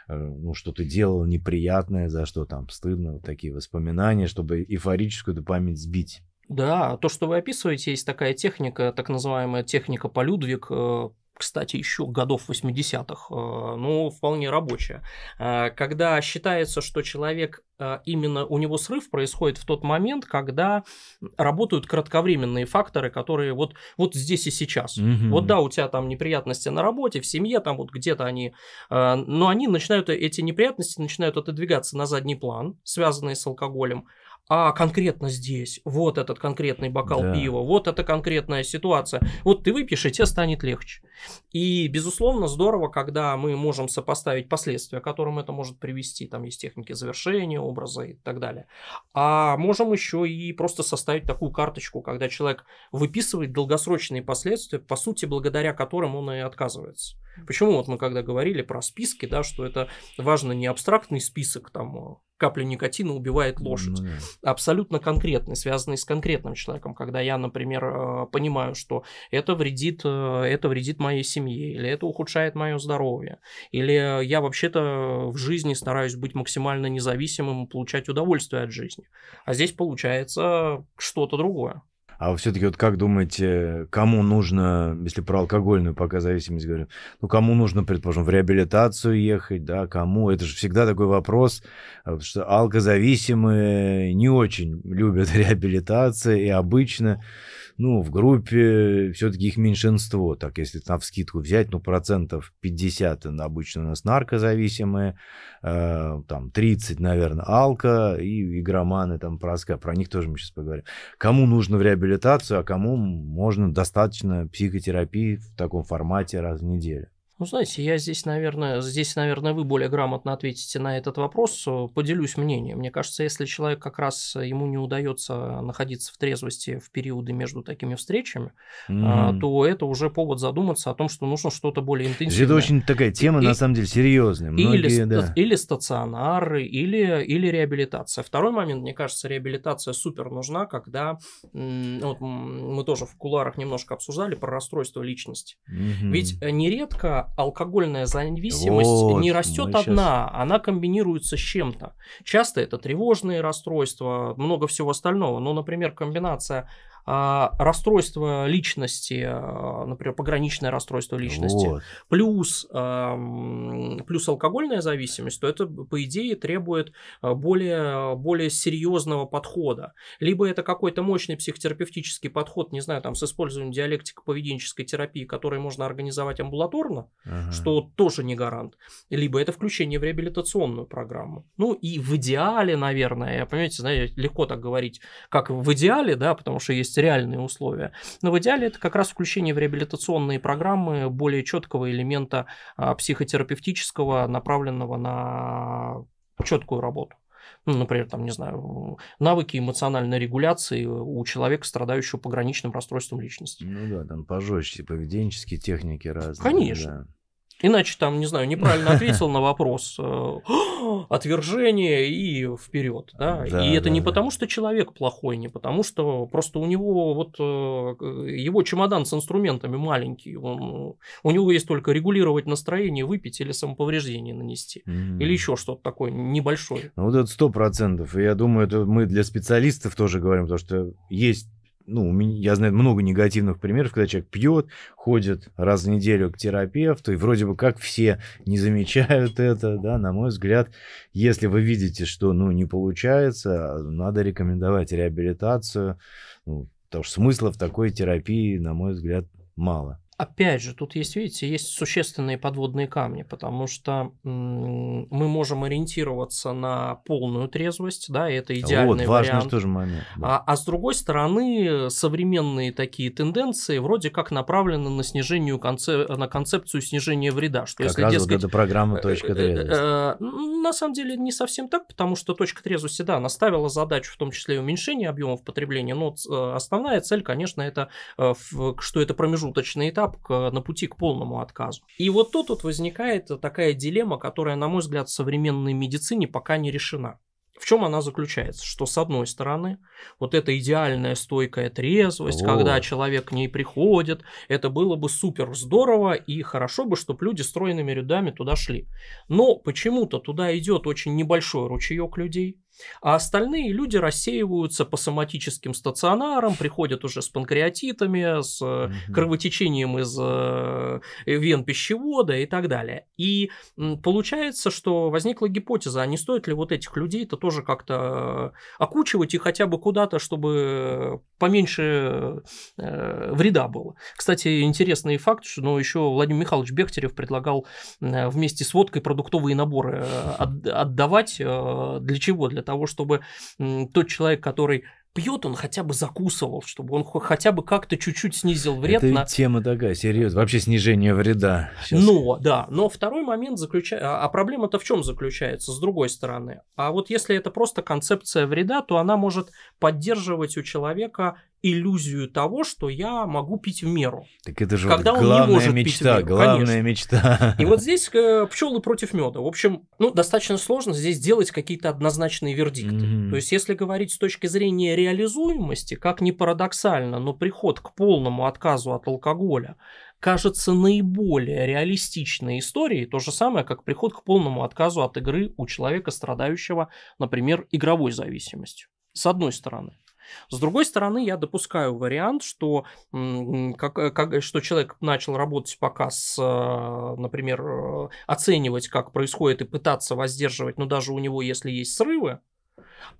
э, ну, что ты делал неприятное, за что там стыдно, вот такие воспоминания, чтобы эйфорическую эту память сбить. Да, то, что вы описываете, есть такая техника, так называемая техника полюдвиг, э, кстати, еще годов 80-х, э, ну, вполне рабочая. Э, когда считается, что человек именно у него срыв происходит в тот момент, когда работают кратковременные факторы, которые вот, вот здесь и сейчас. Угу. Вот да, у тебя там неприятности на работе, в семье, там вот где-то они, но они начинают, эти неприятности начинают отодвигаться на задний план, связанные с алкоголем, а конкретно здесь, вот этот конкретный бокал да. пива, вот эта конкретная ситуация. Вот ты выпьешь, и тебе станет легче. И, безусловно, здорово, когда мы можем сопоставить последствия, к которым это может привести. Там есть техники завершения образа и так далее. А можем еще и просто составить такую карточку, когда человек выписывает долгосрочные последствия, по сути, благодаря которым он и отказывается. Почему вот мы когда говорили про списки, да, что это важно не абстрактный список там а капля никотина убивает лошадь. Ну, да. Абсолютно конкретный, связанный с конкретным человеком. Когда я, например, э, понимаю, что это вредит, э, это вредит моей семье, или это ухудшает мое здоровье, или я вообще-то в жизни стараюсь быть максимально независимым и получать удовольствие от жизни. А здесь получается что-то другое. А все-таки вот как думаете, кому нужно, если про алкогольную пока зависимость говорю, ну кому нужно, предположим, в реабилитацию ехать, да, кому? Это же всегда такой вопрос, э, потому что алкозависимые не очень любят [laughs] реабилитации и обычно ну, в группе все-таки их меньшинство, так, если на вскидку взять, ну, процентов 50 обычно у нас наркозависимые, э, там, 30, наверное, алка и игроманы, там, проска, про них тоже мы сейчас поговорим. Кому нужно в реабилитацию, а кому можно достаточно психотерапии в таком формате раз в неделю. Ну, знаете, я здесь, наверное, здесь, наверное, вы более грамотно ответите на этот вопрос. Поделюсь мнением. Мне кажется, если человек как раз ему не удается находиться в трезвости в периоды между такими встречами, mm-hmm. то это уже повод задуматься о том, что нужно что-то более интенсивное. Это очень такая тема, и, на самом деле, серьезная. Многие, или, да. или стационар, или, или реабилитация. Второй момент, мне кажется, реабилитация супер нужна, когда вот мы тоже в куларах немножко обсуждали про расстройство личности. Mm-hmm. Ведь э, нередко алкогольная зависимость вот, не растет ну, одна, сейчас... она комбинируется с чем-то. Часто это тревожные расстройства, много всего остального. Ну, например, комбинация а, расстройство личности, а, например, пограничное расстройство личности, вот. плюс, плюс алкогольная зависимость, то это, по идее, требует а, более, более серьезного подхода. Либо это какой-то мощный психотерапевтический подход, не знаю, там, с использованием диалектико-поведенческой терапии, который можно организовать амбулаторно, ага. что тоже не гарант. Либо это включение в реабилитационную программу. Ну и в идеале, наверное, я понимаете, знаете, легко так говорить, как в идеале, да, потому что есть есть реальные условия. Но в идеале это как раз включение в реабилитационные программы более четкого элемента а, психотерапевтического, направленного на четкую работу. Ну, например, там, не знаю, навыки эмоциональной регуляции у человека, страдающего пограничным расстройством личности. Ну да, там пожестче, поведенческие техники разные. Конечно. Да. Иначе там, не знаю, неправильно [laughs] ответил на вопрос, э, «А, отвержение и вперед. Да? Да, и это да, не да. потому, что человек плохой, не потому, что просто у него вот э, его чемодан с инструментами маленький, он, у него есть только регулировать настроение, выпить или самоповреждение нанести, mm-hmm. или еще что-то такое небольшое. Ну, вот это сто процентов. И я думаю, это мы для специалистов тоже говорим, потому что есть ну, у меня, я знаю много негативных примеров, когда человек пьет, ходит раз в неделю к терапевту, и вроде бы как все не замечают это, да, на мой взгляд, если вы видите, что, ну, не получается, надо рекомендовать реабилитацию, ну, потому что смысла в такой терапии, на мой взгляд, мало. Опять же, тут есть, видите, есть существенные подводные камни, потому что мы можем ориентироваться на полную трезвость, да, и это идеальный вот, важный тоже момент. Да. А, а с другой стороны, современные такие тенденции вроде как направлены на снижение концеп... на концепцию снижения вреда, что как если раз дескать, вот эта программа э, точка э, э, трезвости. На самом деле не совсем так, потому что точка трезвости, да, наставила задачу в том числе уменьшение объемов потребления, но основная цель, конечно, это что это промежуточный этап этап к, на пути к полному отказу. И вот тут вот возникает такая дилемма, которая, на мой взгляд, в современной медицине пока не решена. В чем она заключается? Что с одной стороны, вот эта идеальная стойкая трезвость, О. когда человек к ней приходит, это было бы супер здорово и хорошо бы, чтобы люди стройными рядами туда шли. Но почему-то туда идет очень небольшой ручеек людей, а остальные люди рассеиваются по соматическим стационарам, приходят уже с панкреатитами, с угу. кровотечением из э, вен пищевода и так далее. И получается, что возникла гипотеза, а не стоит ли вот этих людей-то тоже как-то э, окучивать и хотя бы куда-то, чтобы поменьше вреда было. Кстати, интересный факт, что ну, еще Владимир Михайлович Бехтерев предлагал вместе с водкой продуктовые наборы отдавать. Для чего? Для того, чтобы тот человек, который пьет, он хотя бы закусывал, чтобы он хотя бы как-то чуть-чуть снизил вред. Это на... тема такая серьезная, вообще снижение вреда. Сейчас. Но, да, но второй момент заключается, а, а проблема-то в чем заключается, с другой стороны? А вот если это просто концепция вреда, то она может поддерживать у человека иллюзию того, что я могу пить в меру. Так это же когда вот он главная не может мечта, пить в меру, главная конечно. мечта. И вот здесь э, пчелы против меда. В общем, ну, достаточно сложно здесь делать какие-то однозначные вердикты. Mm-hmm. То есть, если говорить с точки зрения реализуемости, как ни парадоксально, но приход к полному отказу от алкоголя кажется наиболее реалистичной историей, то же самое, как приход к полному отказу от игры у человека, страдающего, например, игровой зависимостью. С одной стороны. С другой стороны, я допускаю вариант, что, как, э, как, что человек начал работать пока с, э, например, э, оценивать, как происходит, и пытаться воздерживать, но ну, даже у него, если есть срывы,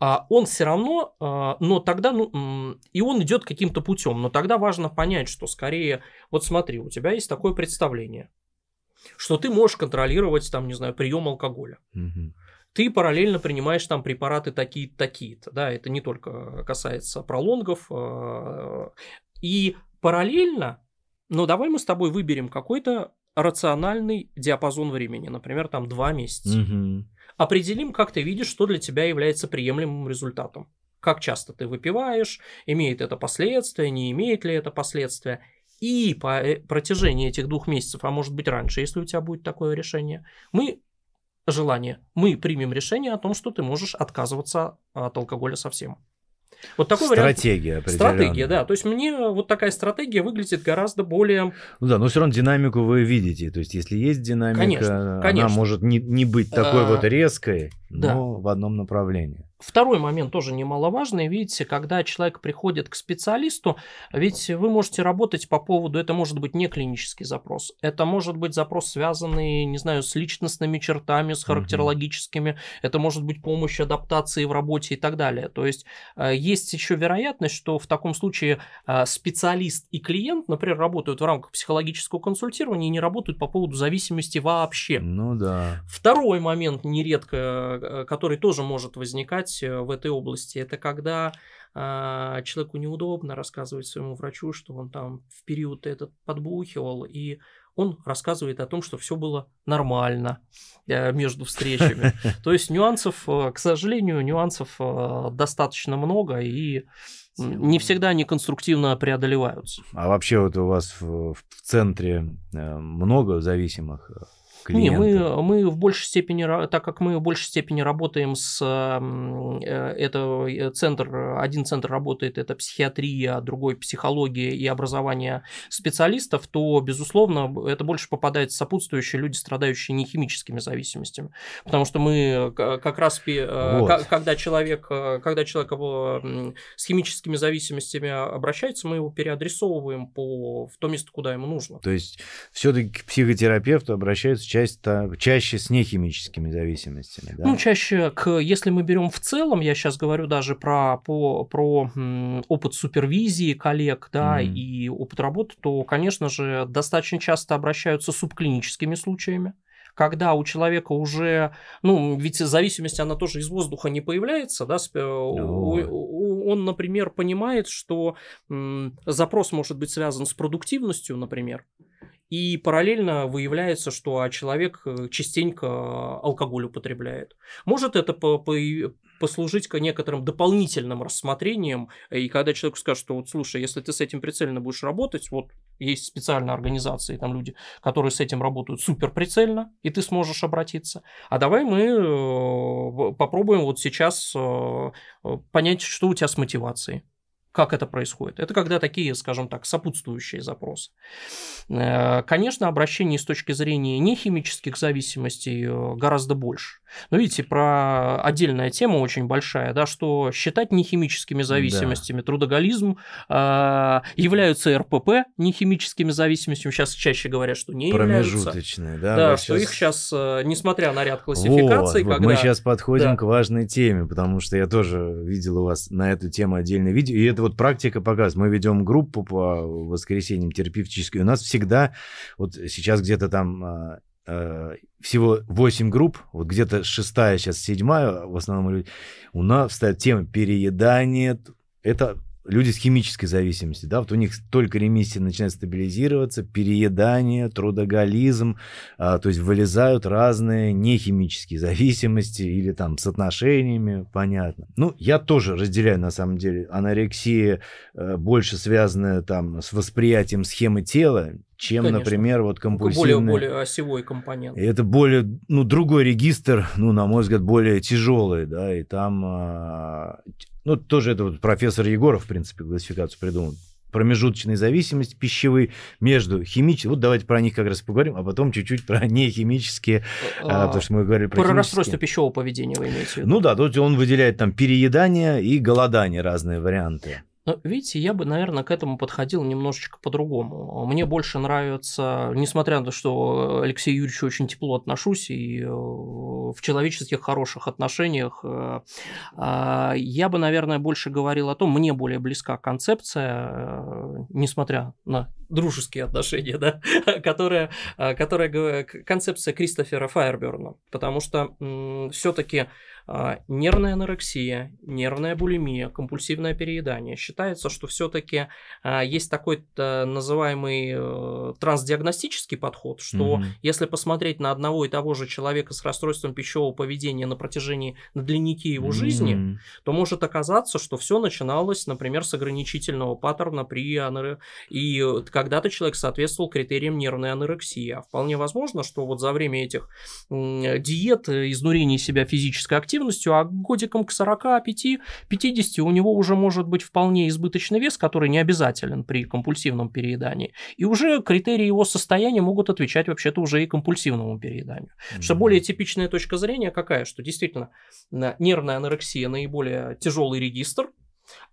а он все равно, а, но тогда, ну, и он идет каким-то путем, но тогда важно понять, что скорее, вот смотри, у тебя есть такое представление, что ты можешь контролировать, там, не знаю, прием алкоголя. Угу ты параллельно принимаешь там препараты такие-то, такие да, это не только касается пролонгов, э, и параллельно, ну давай мы с тобой выберем какой-то рациональный диапазон времени, например, там два месяца. Угу. Определим, как ты видишь, что для тебя является приемлемым результатом. Как часто ты выпиваешь, имеет это последствия, не имеет ли это последствия. И по э, протяжении этих двух месяцев, а может быть раньше, если у тебя будет такое решение, мы желание, мы примем решение о том, что ты можешь отказываться от алкоголя совсем. Вот такой стратегия вариант. Стратегия, да. То есть мне вот такая стратегия выглядит гораздо более... Ну да, но все равно динамику вы видите. То есть если есть динамика, конечно, конечно. она может не, не быть такой а... вот резкой, но да. в одном направлении. Второй момент тоже немаловажный. Видите, когда человек приходит к специалисту, ведь вы можете работать по поводу, это может быть не клинический запрос, это может быть запрос, связанный, не знаю, с личностными чертами, с характерологическими, угу. это может быть помощь адаптации в работе и так далее. То есть э, есть еще вероятность, что в таком случае э, специалист и клиент, например, работают в рамках психологического консультирования и не работают по поводу зависимости вообще. Ну да. Второй момент нередко, э, который тоже может возникать, делать э, в этой области. Это когда а, человеку неудобно рассказывать своему врачу, что он там в период этот подбухивал, и он рассказывает о том, что все было нормально э, между встречами. [laughs] То есть нюансов, э, к сожалению, нюансов достаточно много, и не всегда они конструктивно преодолеваются. А вообще вот у вас в, в центре много зависимых клиентов? Не, мы, мы в большей степени, так как мы в большей степени работаем с... Э, это э, центр, один центр работает, это психиатрия, а другой психология и образование специалистов, то, безусловно, это больше попадает сопутствующие люди, страдающие не химическими зависимостями. Потому что мы э, как раз, вот. когда, человек, когда человек с химическими зависимостями обращается, мы его переадресовываем по, в то место, куда ему нужно. То есть все-таки к психотерапевту обращаются часто, чаще с нехимическими зависимостями. Да? Ну, чаще, к, если мы берем в целом, я сейчас говорю даже про, по, про опыт супервизии коллег да, mm-hmm. и опыт работы, то, конечно же, достаточно часто обращаются с субклиническими случаями когда у человека уже, ну, ведь зависимость, она тоже из воздуха не появляется, да, oh. он, например, понимает, что запрос может быть связан с продуктивностью, например, и параллельно выявляется, что а, человек э, частенько а, алкоголь употребляет. Может это по, по, послужить к некоторым дополнительным рассмотрениям, и когда человек скажет, что вот слушай, если ты с этим прицельно будешь работать, вот есть специальные организации, там люди, которые с этим работают супер прицельно, и ты сможешь обратиться. А давай мы э, попробуем вот сейчас э, понять, что у тебя с мотивацией. Как это происходит? Это когда такие, скажем так, сопутствующие запросы. Э, конечно, обращений с точки зрения нехимических зависимостей э, гораздо больше. Ну, видите, про отдельная тема очень большая, да, что считать нехимическими зависимостями да. трудоголизм, э, являются РПП нехимическими зависимостями, сейчас чаще говорят, что не Промежуточные, являются. да. Да, что сейчас... их сейчас, э, несмотря на ряд классификаций, вот, когда... Мы сейчас подходим да. к важной теме, потому что я тоже видел у вас на эту тему отдельное видео, и это вот практика показывает. Мы ведем группу по воскресеньям терапевтическую, у нас всегда, вот сейчас где-то там а, Э, всего 8 групп, вот где-то шестая, сейчас седьмая, в основном у нас ставят тему переедание. Это люди с химической зависимостью, да, вот у них только ремиссия начинает стабилизироваться, переедание, трудоголизм, а, то есть вылезают разные нехимические зависимости или там с отношениями, понятно. Ну, я тоже разделяю, на самом деле, анорексия э, больше связанная там с восприятием схемы тела, чем, Конечно. например, вот компульсивный. Более, более осевой компонент. Это более, ну, другой регистр, ну, на мой взгляд, более тяжелый, да, и там э, ну, тоже это вот профессор Егоров, в принципе, классификацию придумал, Промежуточные зависимости пищевые между химическими. Вот давайте про них как раз поговорим, а потом чуть-чуть про нехимические, а, а потому что мы говорили про Про расстройство пищевого поведения вы имеете в виду? Ну да, то есть он выделяет там переедание и голодание, разные варианты. Но, видите, я бы, наверное, к этому подходил немножечко по-другому. Мне больше нравится, несмотря на то, что э, Алексею Юрьевичу очень тепло отношусь, и э, в человеческих хороших отношениях, э, а, я бы, наверное, больше говорил о том, мне более близка концепция, несмотря на дружеские отношения, [laughs] да, которая, которая концепция Кристофера Файерберна, потому что все-таки а, нервная анорексия, нервная булимия, компульсивное переедание. Считается, что все-таки а, есть такой э, называемый э, трансдиагностический подход, что mm-hmm. если посмотреть на одного и того же человека с расстройством пищевого поведения на протяжении, на длиннике его mm-hmm. жизни, то может оказаться, что все начиналось, например, с ограничительного паттерна при анор... и когда-то человек соответствовал критериям нервной анорексии. А вполне возможно, что вот за время этих диет, э, изнурений себя физической активности активностью, а годиком к 40-50 у него уже может быть вполне избыточный вес, который не обязателен при компульсивном переедании. И уже критерии его состояния могут отвечать вообще-то уже и компульсивному перееданию. Mm-hmm. Что более типичная точка зрения какая? Что действительно э, нервная анорексия наиболее тяжелый регистр,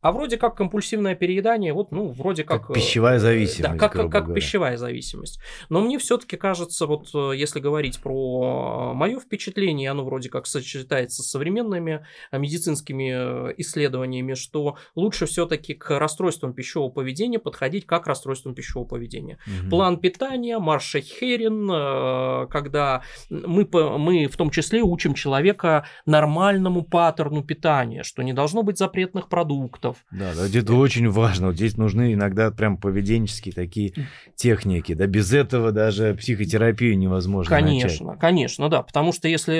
а вроде как компульсивное переедание, вот, ну, вроде как... как э, пищевая э, зависимость. Да, как, как, как пищевая зависимость. Но мне все-таки кажется, вот э, если говорить про мое впечатление, оно вроде как сочетается с современными медицинскими исследованиями, что лучше все-таки к расстройствам пищевого поведения подходить как к расстройствам пищевого поведения. Угу. План питания, марш Херин, когда мы, мы в том числе учим человека нормальному паттерну питания, что не должно быть запретных продуктов, продуктов. Да, да, это очень важно. Вот здесь нужны иногда прям поведенческие такие техники. Да, без этого даже психотерапию невозможно. Конечно, начать. конечно, да. Потому что если,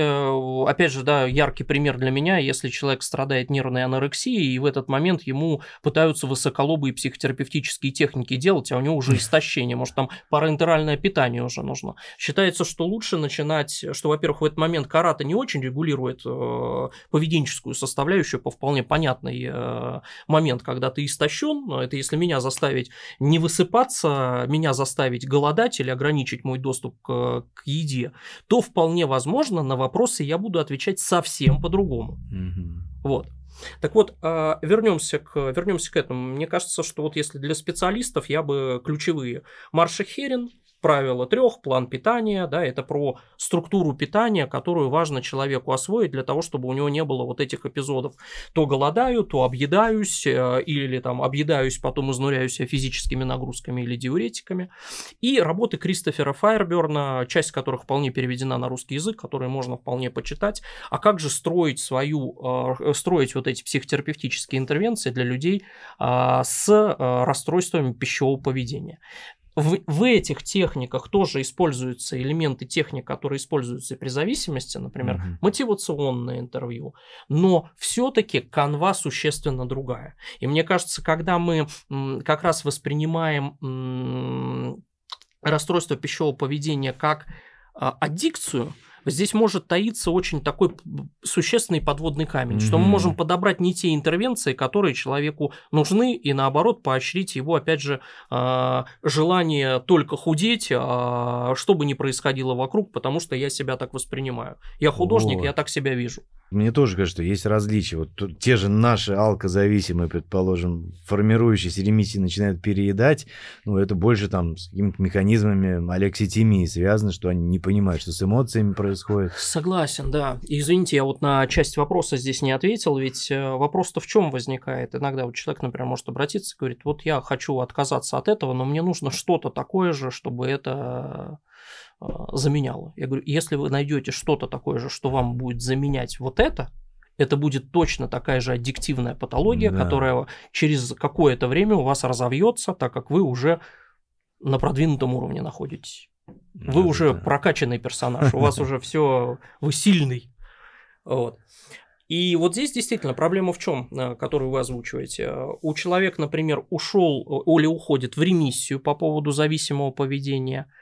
э, опять же, да, яркий пример для меня, если человек страдает нервной анорексией, и в этот момент ему пытаются высоколобые психотерапевтические техники делать, а у него уже истощение, может, там парентеральное питание уже нужно. Считается, что лучше начинать, что, во-первых, в этот момент карата не очень регулирует э, поведенческую составляющую по вполне понятной э, Э, момент, когда ты истощен. Это если меня заставить не высыпаться, меня заставить голодать или ограничить мой доступ к, к еде, то вполне возможно на вопросы я буду отвечать совсем по-другому. Угу. Вот. Так вот, э, вернемся к, вернемся к этому. Мне кажется, что вот если для специалистов я бы ключевые Марша Херин, правило трех, план питания, да, это про структуру питания, которую важно человеку освоить для того, чтобы у него не было вот этих эпизодов. То голодаю, то объедаюсь, э, или там объедаюсь, потом изнуряюсь физическими нагрузками или диуретиками. И работы Кристофера Файерберна, часть которых вполне переведена на русский язык, которые можно вполне почитать. А как же строить свою, э, строить вот эти психотерапевтические интервенции для людей а, с э, расстройствами пищевого поведения в, в этих техниках тоже используются элементы техник, которые используются при зависимости, например, угу. мотивационное интервью, но все-таки канва существенно другая. И мне кажется, когда мы как раз воспринимаем расстройство пищевого поведения как а, аддикцию, здесь может таиться очень такой существенный подводный камень, mm-hmm. что мы можем подобрать не те интервенции, которые человеку нужны, и наоборот поощрить его, опять же, а, желание только худеть, а, что бы ни происходило вокруг, потому что я себя так воспринимаю. Я художник, вот. я так себя вижу. Мне тоже кажется, что есть различия. Вот те же наши алкозависимые, предположим, формирующиеся ремиссии начинают переедать, ну, это больше там с какими-то механизмами алекситимии связано, что они не понимают, что с эмоциями происходит происходит. Согласен, да. извините, я вот на часть вопроса здесь не ответил, ведь э, вопрос-то в чем возникает? Иногда вот человек, например, может обратиться и говорит, вот я хочу отказаться от этого, но мне нужно что-то такое же, чтобы это э, заменяло. Я говорю, если вы найдете что-то такое же, что вам будет заменять вот это, это будет точно такая же аддиктивная патология, да. которая через какое-то время у вас разовьется, так как вы уже на продвинутом уровне находитесь. Вы уже да. прокачанный персонаж, у вас [laughs] уже все, вы сильный. Вот. И вот здесь действительно проблема в чем, э, которую вы озвучиваете. Э, у человека, например, ушел или э, уходит в ремиссию по поводу зависимого поведения –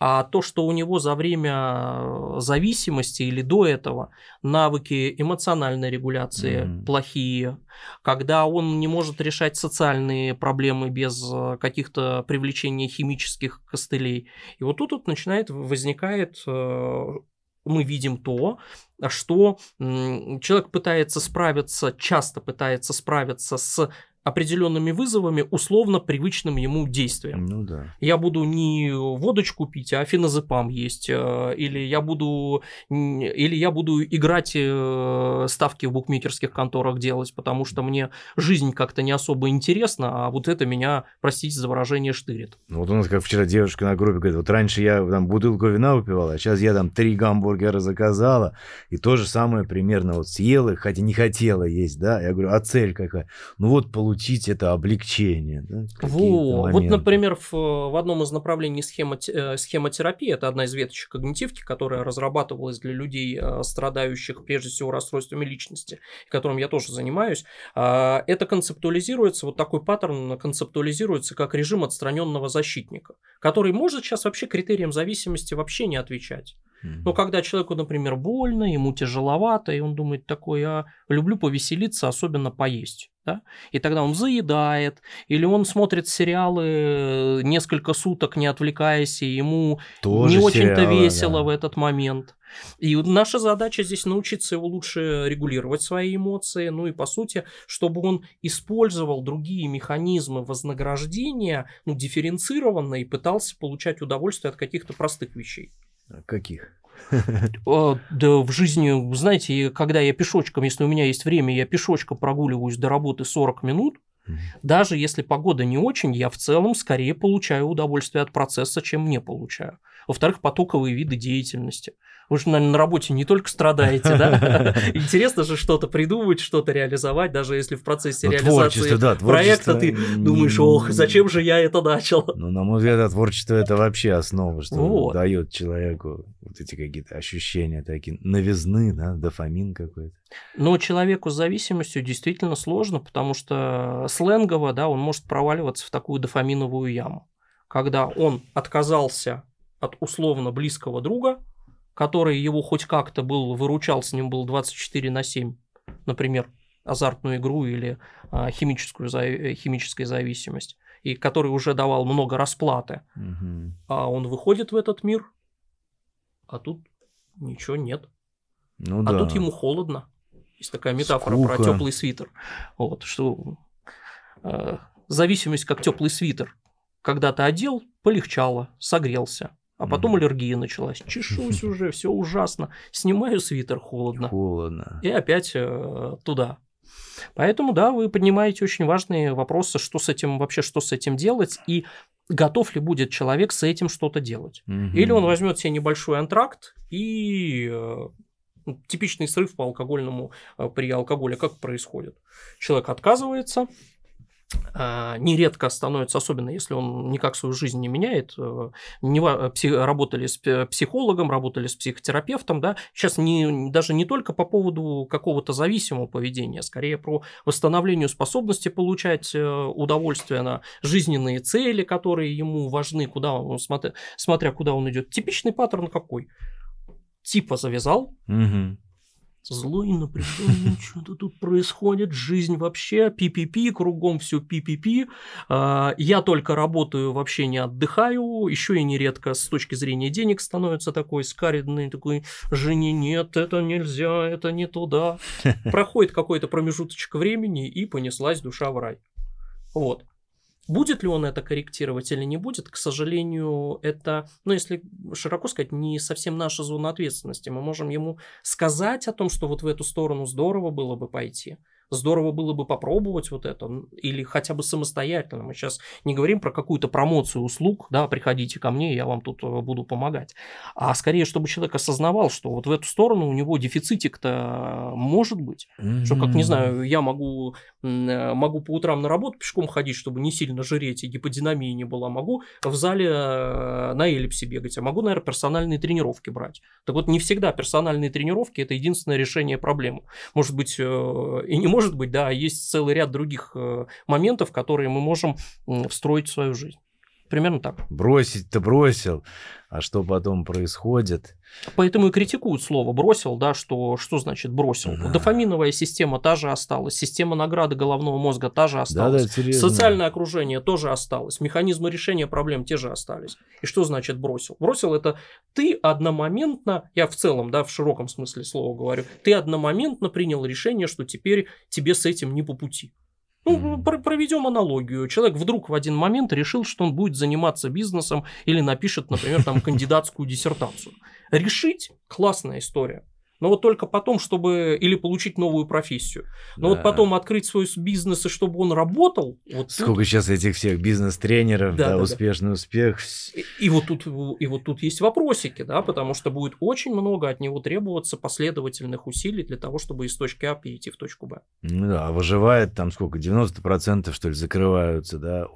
а то, что у него за время э, зависимости или до этого навыки эмоциональной регуляции mm-hmm. плохие, когда он не может решать социальные проблемы без э, каких-то привлечений химических костылей. И вот тут вот начинает возникает э, мы видим то, что человек пытается справиться, часто пытается справиться с определенными вызовами, условно привычным ему действием. Ну да. Я буду не водочку пить, а феназепам есть, э, или я буду, или я буду играть э, ставки в букмекерских конторах делать, потому что мне жизнь как-то не особо интересна, а вот это меня, простите за выражение, штырит. Ну вот у нас как вчера девушка на группе говорит, вот раньше я там бутылку вина выпивала, а сейчас я там три гамбургера заказала, и то же самое примерно вот съела, хотя не хотела есть, да, я говорю, а цель какая? Ну вот получилось ощутить это облегчение. Да, Во, вот, например, в, в одном из направлений схема, э, схемотерапии, это одна из веточек когнитивки, которая разрабатывалась для людей, э, страдающих прежде всего расстройствами личности, которым я тоже занимаюсь, а, это концептуализируется, вот такой паттерн концептуализируется как режим отстраненного защитника, который может сейчас вообще критериям зависимости вообще не отвечать. Но когда человеку, например, больно, ему тяжеловато, и он думает такой, я «А, люблю повеселиться, особенно поесть да? И тогда он заедает, или он смотрит сериалы э, несколько суток, не отвлекаясь, и ему Тоже не очень-то весело да. в этот момент. И наша задача здесь научиться его лучше регулировать свои эмоции, ну и по сути, чтобы он использовал другие механизмы вознаграждения, ну, дифференцированно и пытался получать удовольствие от каких-то простых вещей. Каких? А, да в жизни, знаете, когда я пешочком, если у меня есть время, я пешочком прогуливаюсь до работы 40 минут, даже если погода не очень, я в целом скорее получаю удовольствие от процесса, чем не получаю во-вторых, потоковые виды деятельности. Вы же, наверное, на работе не только страдаете, да? [laughs] Интересно же что-то придумывать, что-то реализовать, даже если в процессе ну, реализации проекта ты думаешь, ох, зачем же я это начал? Ну, на мой взгляд, творчество – это вообще основа, что дает человеку вот эти какие-то ощущения такие, новизны, да, дофамин какой-то. Но человеку с зависимостью действительно сложно, потому что сленгово, да, он может проваливаться в такую дофаминовую яму, когда он отказался от условно близкого друга, который его хоть как-то был, выручал, с ним был 24 на 7, например, азартную игру или а, химическую, за, э, химическую зависимость, и который уже давал много расплаты. Угу. А он выходит в этот мир, а тут ничего нет. Ну, а да. тут ему холодно. Есть такая метафора Скука. про теплый свитер. Вот, что э, зависимость как теплый свитер. Когда ты одел, полегчало, согрелся. А потом аллергия началась. Чешусь [laughs] уже, все ужасно. Снимаю свитер, холодно. Холодно. И опять э, туда. Поэтому, да, вы поднимаете очень важные вопросы, что с этим вообще, что с этим делать, и готов ли будет человек с этим что-то делать. Или он возьмет себе небольшой антракт и э, ну, типичный срыв по алкогольному э, при алкоголе как происходит. Человек отказывается, а, нередко становится, особенно если он никак свою жизнь не меняет, э, не, э, псих, работали с психологом, работали с психотерапевтом, да, сейчас не, даже не только по поводу какого-то зависимого поведения, скорее про восстановление способности получать э, удовольствие на жизненные цели, которые ему важны, куда он, смотря, смотря куда он идет. Типичный паттерн какой? Типа завязал, угу злой, напряженный, [laughs] что-то тут происходит, жизнь вообще, пи-пи-пи, кругом все пи-пи-пи, а, я только работаю, вообще не отдыхаю, еще и нередко с точки зрения денег становится такой скаридный, такой, жене нет, это нельзя, это не туда. [laughs] Проходит какой-то промежуточек времени, и понеслась душа в рай. Вот. Будет ли он это корректировать или не будет, к сожалению, это, ну, если широко сказать, не совсем наша зона ответственности. Мы можем ему сказать о том, что вот в эту сторону здорово было бы пойти здорово было бы попробовать вот это, или хотя бы самостоятельно. Мы сейчас не говорим про какую-то промоцию услуг, да, приходите ко мне, я вам тут э, буду помогать. А скорее, чтобы человек осознавал, что вот в эту сторону у него дефицитик-то э, может быть. Mm-hmm. Что, как, не знаю, я могу, э, могу по утрам на работу пешком ходить, чтобы не сильно жреть и гиподинамии не было, а Могу в зале на эллипсе бегать, а могу, наверное, персональные тренировки брать. Так вот, не всегда персональные тренировки – это единственное решение проблемы. Может быть, и не может может быть, да, а есть целый ряд других э, моментов, которые мы можем встроить в свою жизнь. Примерно так. Бросить-то бросил, а что потом происходит? Поэтому и критикуют слово «бросил», да, что, что значит «бросил». Да. Дофаминовая система та же осталась, система награды головного мозга та же осталась, да, да, социальное окружение тоже осталось, механизмы решения проблем те же остались. И что значит «бросил»? «Бросил» – это ты одномоментно, я в целом, да, в широком смысле слова говорю, ты одномоментно принял решение, что теперь тебе с этим не по пути. Ну, проведем аналогию. Человек вдруг в один момент решил, что он будет заниматься бизнесом или напишет, например, там [laughs] кандидатскую диссертацию. Решить классная история но вот только потом, чтобы или получить новую профессию. Но да. вот потом открыть свой бизнес и чтобы он работал. Вот Сколько тут... сейчас этих всех бизнес-тренеров, да, да, да, успешный да. успех. И, и вот тут и вот тут есть вопросики, да, потому что будет очень много от него требоваться последовательных усилий для того, чтобы из точки А перейти в точку Б. Ну да, а выживает там сколько 90 процентов что ли закрываются, да,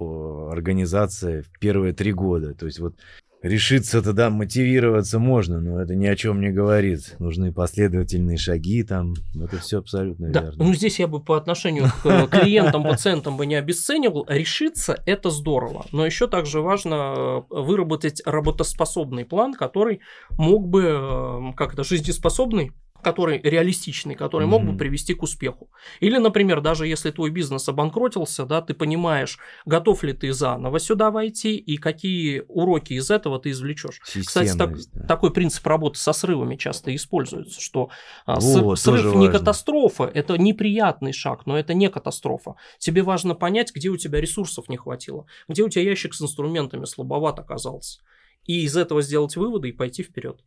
организации в первые три года. То есть вот Решиться тогда мотивироваться можно, но это ни о чем не говорит. Нужны последовательные шаги там. Это все абсолютно да. верно. Ну, здесь я бы по отношению к э, клиентам, пациентам бы не обесценивал. Решиться – это здорово. Но еще также важно э, выработать работоспособный план, который мог бы, э, как это, жизнеспособный который реалистичный, который mm-hmm. мог бы привести к успеху. Или, например, даже если твой бизнес обанкротился, да, ты понимаешь, готов ли ты заново сюда войти и какие уроки из этого ты извлечешь. Кстати, так, да. такой принцип работы со срывами часто используется, что а, О, срыв, срыв не катастрофа, это неприятный шаг, но это не катастрофа. Тебе важно понять, где у тебя ресурсов не хватило, где у тебя ящик с инструментами слабоват оказался. И из этого сделать выводы и пойти вперед.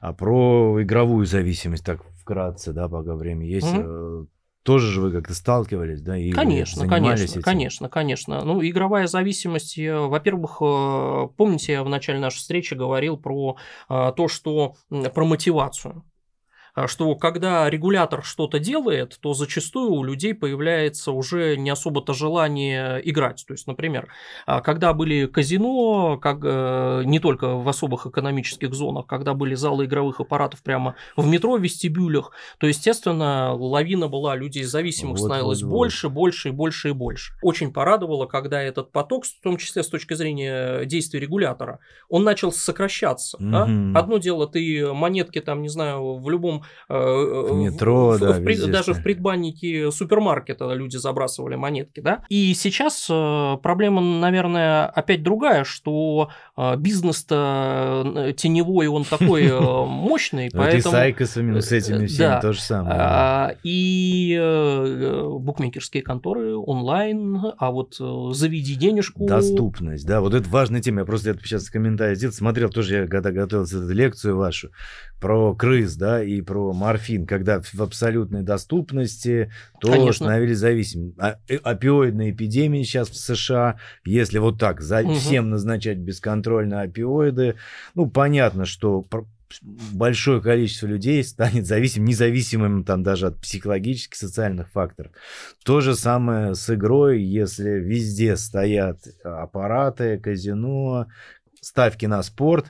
А про игровую зависимость так вкратце, да, пока время есть. Угу. Тоже же вы как-то сталкивались, да? И конечно, конечно, этим? конечно, конечно. Ну, игровая зависимость, э, во-первых, э, помните, я в начале нашей встречи говорил про то, что про мотивацию. А что когда регулятор что-то делает, то зачастую у людей появляется уже не особо-то желание играть. То есть, например, а, когда были казино, как, э, не только в особых экономических зонах, когда были залы игровых аппаратов прямо в метро, в вестибюлях, то, естественно, лавина была, людей зависимых вот, становилось больше, больше и больше и больше. Очень порадовало, когда этот поток, в том числе с точки зрения действий регулятора, он начал сокращаться. Угу. Да? Одно дело, ты монетки там, не знаю, в любом там... Э, э, в метро, в, да, в, везде Даже в предбаннике супермаркета люди забрасывали монетки, да. И сейчас э, проблема, наверное, опять другая, что бизнес-то теневой, он такой [laughs] мощный, поэтому... Вот и с этими всеми да. то же самое. А, и букмекерские конторы онлайн, а вот заведи денежку... Доступность, да, вот это важная тема. Я просто это сейчас комментарий сделал, смотрел тоже, я когда готовился эту лекцию вашу про крыс, да, и про морфин, когда в абсолютной доступности, тоже становились зависимыми. А, э, опиоидная эпидемия сейчас в США, если вот так за, угу. всем назначать бесконтрольно опиоиды, ну, понятно, что большое количество людей станет зависимым, независимым там даже от психологических, социальных факторов. То же самое с игрой, если везде стоят аппараты, казино, ставки на спорт,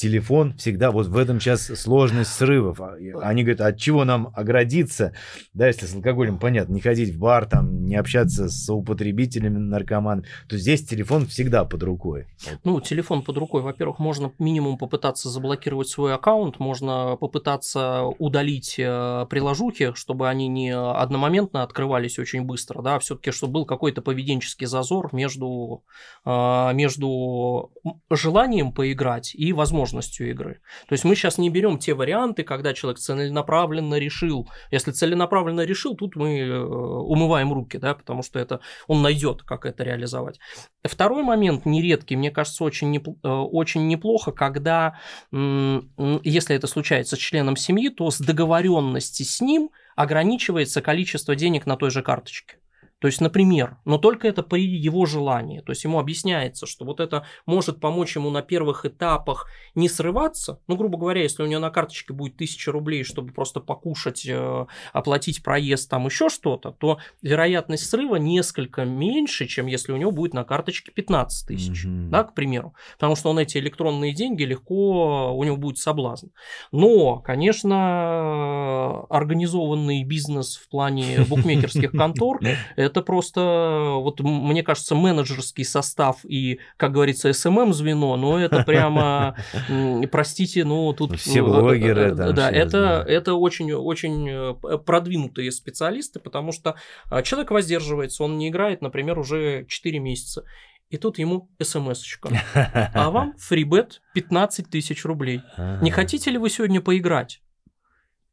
телефон всегда, вот в этом сейчас сложность срывов. А, они говорят, «А от чего нам оградиться, да, если с алкоголем, понятно, не ходить в бар, там, не общаться с употребителями, наркоман то здесь телефон всегда под рукой. Ну, телефон под рукой, во-первых, можно минимум попытаться заблокировать свой аккаунт, можно попытаться удалить э, приложухи, чтобы они не одномоментно открывались очень быстро, да, все-таки, чтобы был какой-то поведенческий зазор между, э, между желанием поиграть и возможностью сложностью игры. То есть мы сейчас не берем те варианты, когда человек целенаправленно решил. Если целенаправленно решил, тут мы э, умываем руки, да, потому что это он найдет, как это реализовать. Второй момент нередкий, мне кажется, очень, непло, э, очень неплохо, когда, если это случается с членом семьи, то с договоренности с ним ограничивается количество денег на той же карточке. То есть, например, но только это при его желании. То есть ему объясняется, что вот это может помочь ему на первых этапах не срываться. Ну, грубо говоря, если у него на карточке будет 1000 рублей, чтобы просто покушать, э, оплатить проезд, там еще что-то, то вероятность срыва несколько меньше, чем если у него будет на карточке 15 тысяч, mm да, к примеру. Потому что он эти электронные деньги легко, у него будет соблазн. Но, конечно, организованный бизнес в плане букмекерских контор [laughs] – это просто, вот мне кажется, менеджерский состав и, как говорится, СММ-звено, но это прямо, [laughs] простите, ну тут... Все блогеры. Э, да, это, это очень, очень э, продвинутые специалисты, потому что а, человек воздерживается, он не играет, например, уже 4 месяца. И тут ему смс [laughs] А вам фрибет 15 тысяч рублей. Не а. хотите ли вы сегодня поиграть?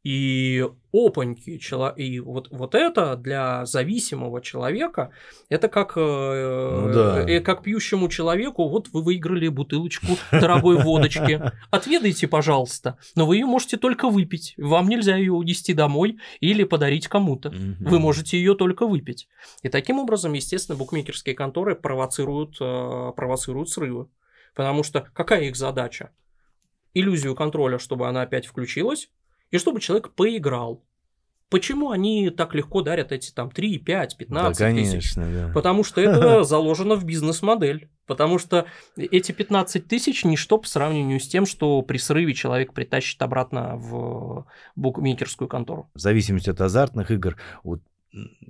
И опаньки, чело... и вот, вот это для зависимого человека, это как, э, ну, э, да. э, как пьющему человеку, вот вы выиграли бутылочку дорогой водочки, отведайте, пожалуйста, но вы ее можете только выпить, вам нельзя ее унести домой или подарить кому-то, вы можете ее только выпить. И таким образом, естественно, букмекерские конторы провоцируют, э, провоцируют срывы, потому что какая их задача? Иллюзию контроля, чтобы она опять включилась, и чтобы человек поиграл. Почему они так легко дарят эти там 3, 5, 15 да, конечно, тысяч? Да. Потому что это [laughs] заложено в бизнес-модель. Потому что эти 15 тысяч ничто по сравнению с тем, что при срыве человек притащит обратно в букмекерскую контору. В зависимости от азартных игр, вот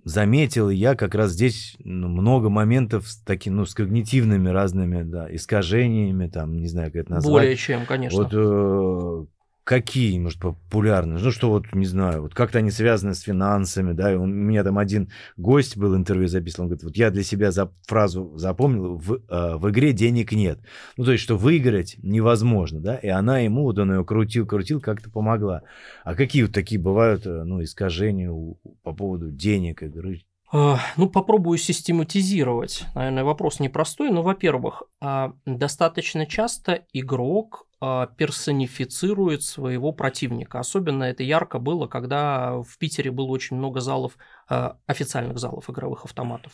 заметил я как раз здесь ну, много моментов с такими, ну, с когнитивными разными, да, искажениями, там, не знаю, как это назвать. Более чем, конечно. Вот э, какие, может, популярные, ну что вот, не знаю, вот как-то они связаны с финансами, да, и у меня там один гость был, интервью записывал, он говорит, вот я для себя за фразу запомнил, в, э, в игре денег нет. Ну, то есть, что выиграть невозможно, да, и она ему, вот он ее крутил, крутил, как-то помогла. А какие вот такие бывают, э, ну, искажения у, по поводу денег, игры, а, ну, попробую систематизировать. Наверное, вопрос непростой, но, во-первых, а, достаточно часто игрок а, персонифицирует своего противника. Особенно это ярко было, когда в Питере было очень много залов, а, официальных залов игровых автоматов.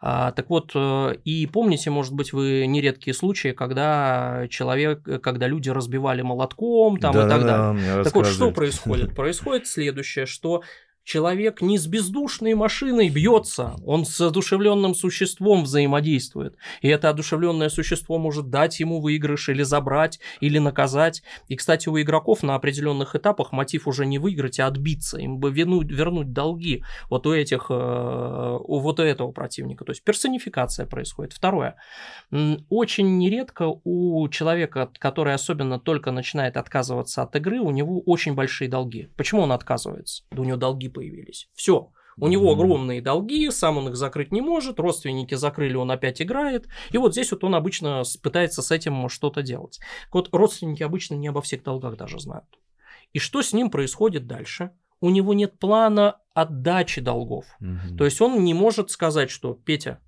А, так вот, э, и помните, может быть, вы нередкие случаи, когда человек, э, когда люди разбивали молотком там да, и так далее. Да, так вот, что происходит? [laughs] Происходит следующее, что Человек не с бездушной машиной бьется, он с одушевленным существом взаимодействует. И это одушевленное существо может дать ему выигрыш или забрать, или наказать. И, кстати, у игроков на определенных этапах мотив уже не выиграть, а отбиться. Им бы вернуть, вернуть долги вот у этих, э, у вот этого противника. То есть персонификация происходит. Второе. Очень нередко у человека, который особенно только начинает отказываться от игры, у него очень большие долги. Почему он отказывается? Да у него долги появились. Все. У него огромные долги, сам он их закрыть не может, родственники закрыли, он опять играет. И вот здесь вот он обычно пытается с этим что-то делать. вот, родственники обычно не обо всех долгах даже знают. И что с ним происходит дальше? У него нет плана отдачи долгов. Угу. То есть он не может сказать, что Петя,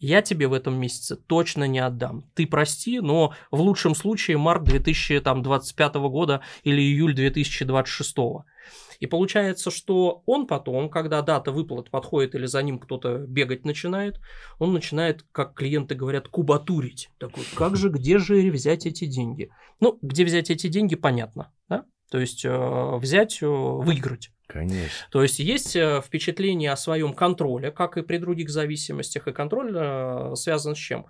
я тебе в этом месяце точно не отдам. Ты прости, но в лучшем случае март 2025 года или июль 2026. И получается, что он потом, когда дата выплат подходит или за ним кто-то бегать начинает, он начинает, как клиенты говорят, кубатурить. Такой, как же, где же взять эти деньги? Ну, где взять эти деньги, понятно, да? То есть э, взять, э, выиграть. Конечно. То есть есть э, впечатление о своем контроле, как и при других зависимостях, и контроль э, связан с чем?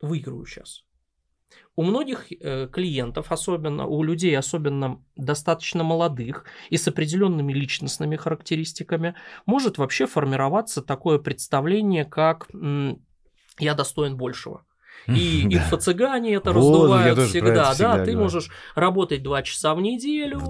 Выиграю сейчас. У многих э, клиентов, особенно у людей, особенно достаточно молодых и с определенными личностными характеристиками, может вообще формироваться такое представление, как м, я достоин большего и инфо-цыгане это раздувают всегда, да, ты можешь работать два часа в неделю,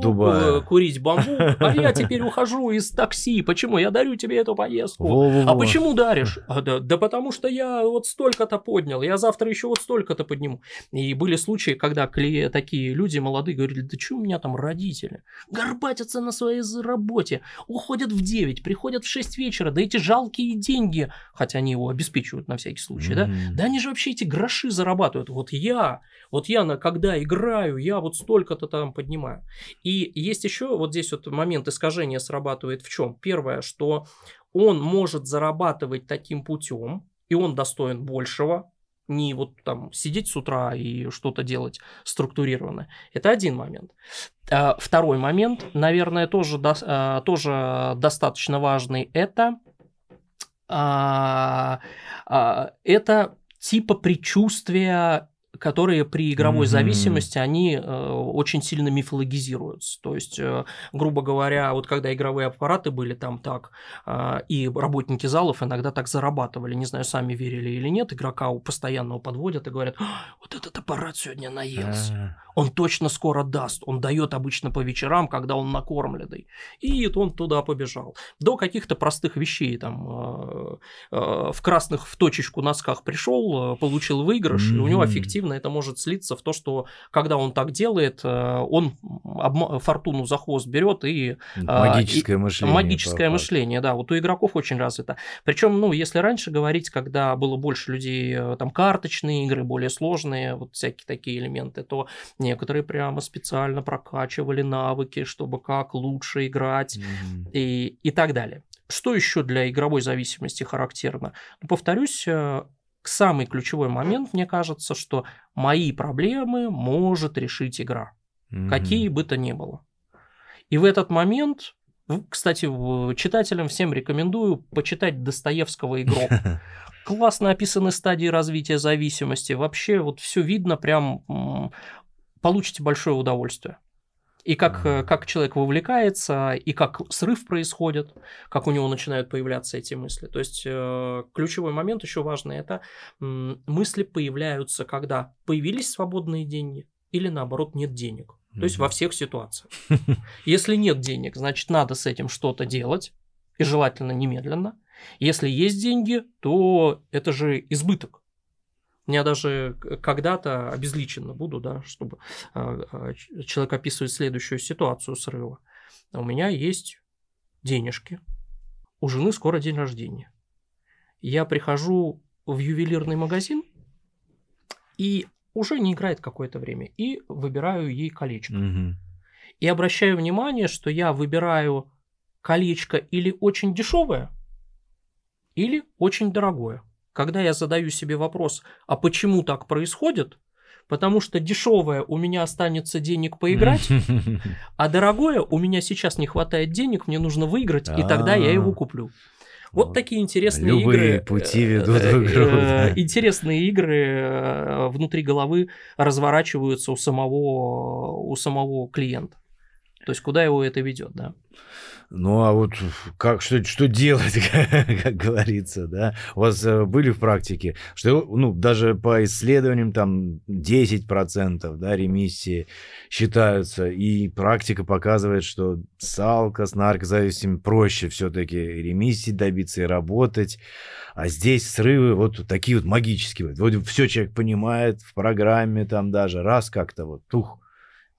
курить бамбук, а я теперь ухожу из такси, почему? Я дарю тебе эту поездку. А почему даришь? А, да потому что я вот столько-то поднял, я завтра еще вот столько-то подниму. И были случаи, когда такие люди молодые говорили, да что у меня там родители? Горбатятся на своей работе, уходят в 9, приходят в 6 вечера, да эти жалкие деньги, хотя они его обеспечивают на всякий случай, да, да они же вообще эти гроши зарабатывают. Вот я, вот я, на, когда играю, я вот столько-то там поднимаю. И есть еще вот здесь вот момент искажения срабатывает в чем? Первое, что он может зарабатывать таким путем, и он достоин большего, не вот там сидеть с утра и что-то делать структурированно. Это один момент. А, второй момент, наверное, тоже, а, тоже достаточно важный, это, а, это типа предчувствия которые при игровой mm-hmm. зависимости, они э, очень сильно мифологизируются. То есть, э, грубо говоря, вот когда игровые аппараты были там так, э, и работники залов иногда так зарабатывали, не знаю, сами верили или нет, игрока постоянно подводят и говорят, вот этот аппарат сегодня наелся. А он точно скоро даст. Он дает обычно по вечерам, когда он накормленный. И он туда побежал. До каких-то простых вещей, там, э, э, в красных в точечку носках пришел, э, получил выигрыш, и у него эффективно это может слиться в то, что когда он так делает, он фортуну за хвост берет и... Магическое мышление. Магическое мышление, да. Вот у игроков очень развито. Причем, ну, если раньше говорить, когда было больше людей, там, карточные игры, более сложные, вот всякие такие элементы, то некоторые прямо специально прокачивали навыки, чтобы как лучше играть mm-hmm. и, и так далее. Что еще для игровой зависимости характерно? Ну, повторюсь, э, самый ключевой момент, мне кажется, что мои проблемы может решить игра, mm-hmm. какие бы то ни было. И в этот момент кстати, читателям всем рекомендую почитать Достоевского «Игрок». [laughs] Классно описаны стадии развития зависимости. Вообще вот все видно прям получите большое удовольствие. И как, э, как человек вовлекается, и как срыв происходит, как у него начинают появляться эти мысли. То есть э, ключевой момент еще важный это мысли появляются, когда появились свободные деньги или наоборот нет денег. Mm-hmm. То есть во всех ситуациях. Если нет денег, значит надо с этим что-то делать, и желательно немедленно. Если есть деньги, то это же избыток меня даже когда-то обезличенно буду, да, чтобы а, а, человек описывает следующую ситуацию срыва. У меня есть денежки, у жены скоро день рождения. Я прихожу в ювелирный магазин и уже не играет какое-то время и выбираю ей колечко. Угу. И обращаю внимание, что я выбираю колечко или очень дешевое, или очень дорогое. Когда я задаю себе вопрос, а почему так происходит, потому что дешевое у меня останется денег поиграть, [laughs] а дорогое у меня сейчас не хватает денег, мне нужно выиграть, и тогда я его а. куплю. Вот такие интересные Любые игры. пути э, ведут э, в игру. Э, да. Интересные игры внутри головы разворачиваются у самого, у самого клиента. То есть, куда его это ведет, да. Ну, а вот как, что, что делать, как, [laughs] как говорится, да? У вас э, были в практике, что, ну, даже по исследованиям там 10%, да, ремиссии считаются, и практика показывает, что с алко, с наркозависимыми проще все-таки ремиссии добиться и работать, а здесь срывы вот такие вот магические. вот все человек понимает в программе там даже, раз как-то вот, тух,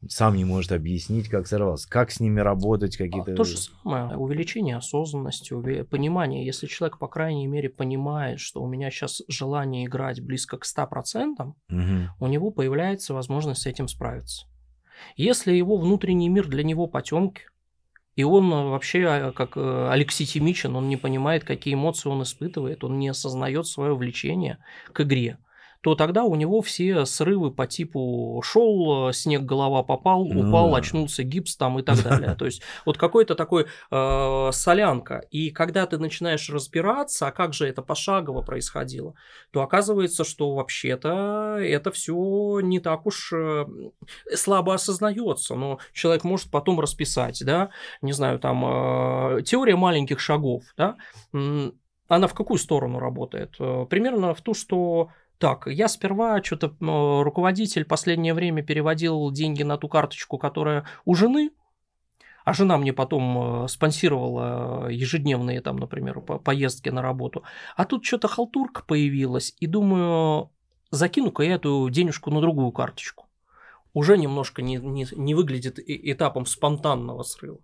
сам не может объяснить, как сорвался, как с ними работать, какие-то... То же самое, увеличение осознанности, уве... понимание. Если человек, по крайней мере, понимает, что у меня сейчас желание играть близко к 100%, угу. у него появляется возможность с этим справиться. Если его внутренний мир для него потемки, и он э, вообще а, как э, алекситимичен, он не понимает, какие эмоции он испытывает, он не осознает свое влечение к игре – то тогда у него все срывы по типу шел, э, снег голова попал, ну упал, да. очнулся гипс там и так далее. [laughs] То есть вот какой-то такой э, солянка. И когда ты начинаешь разбираться, а как же это пошагово происходило, то оказывается, что вообще-то это все не так уж э, слабо осознается, но человек может потом расписать, да, не знаю, там теория маленьких шагов, да, она в какую сторону работает? Примерно в ту, что так, я сперва что-то э, руководитель последнее время переводил деньги на ту карточку, которая у жены, а жена мне потом э, спонсировала э, ежедневные там, например, поездки на работу. А тут что-то халтурка появилась, и думаю, закину-ка я эту денежку на другую карточку. Уже немножко не, не, не выглядит этапом спонтанного срыва.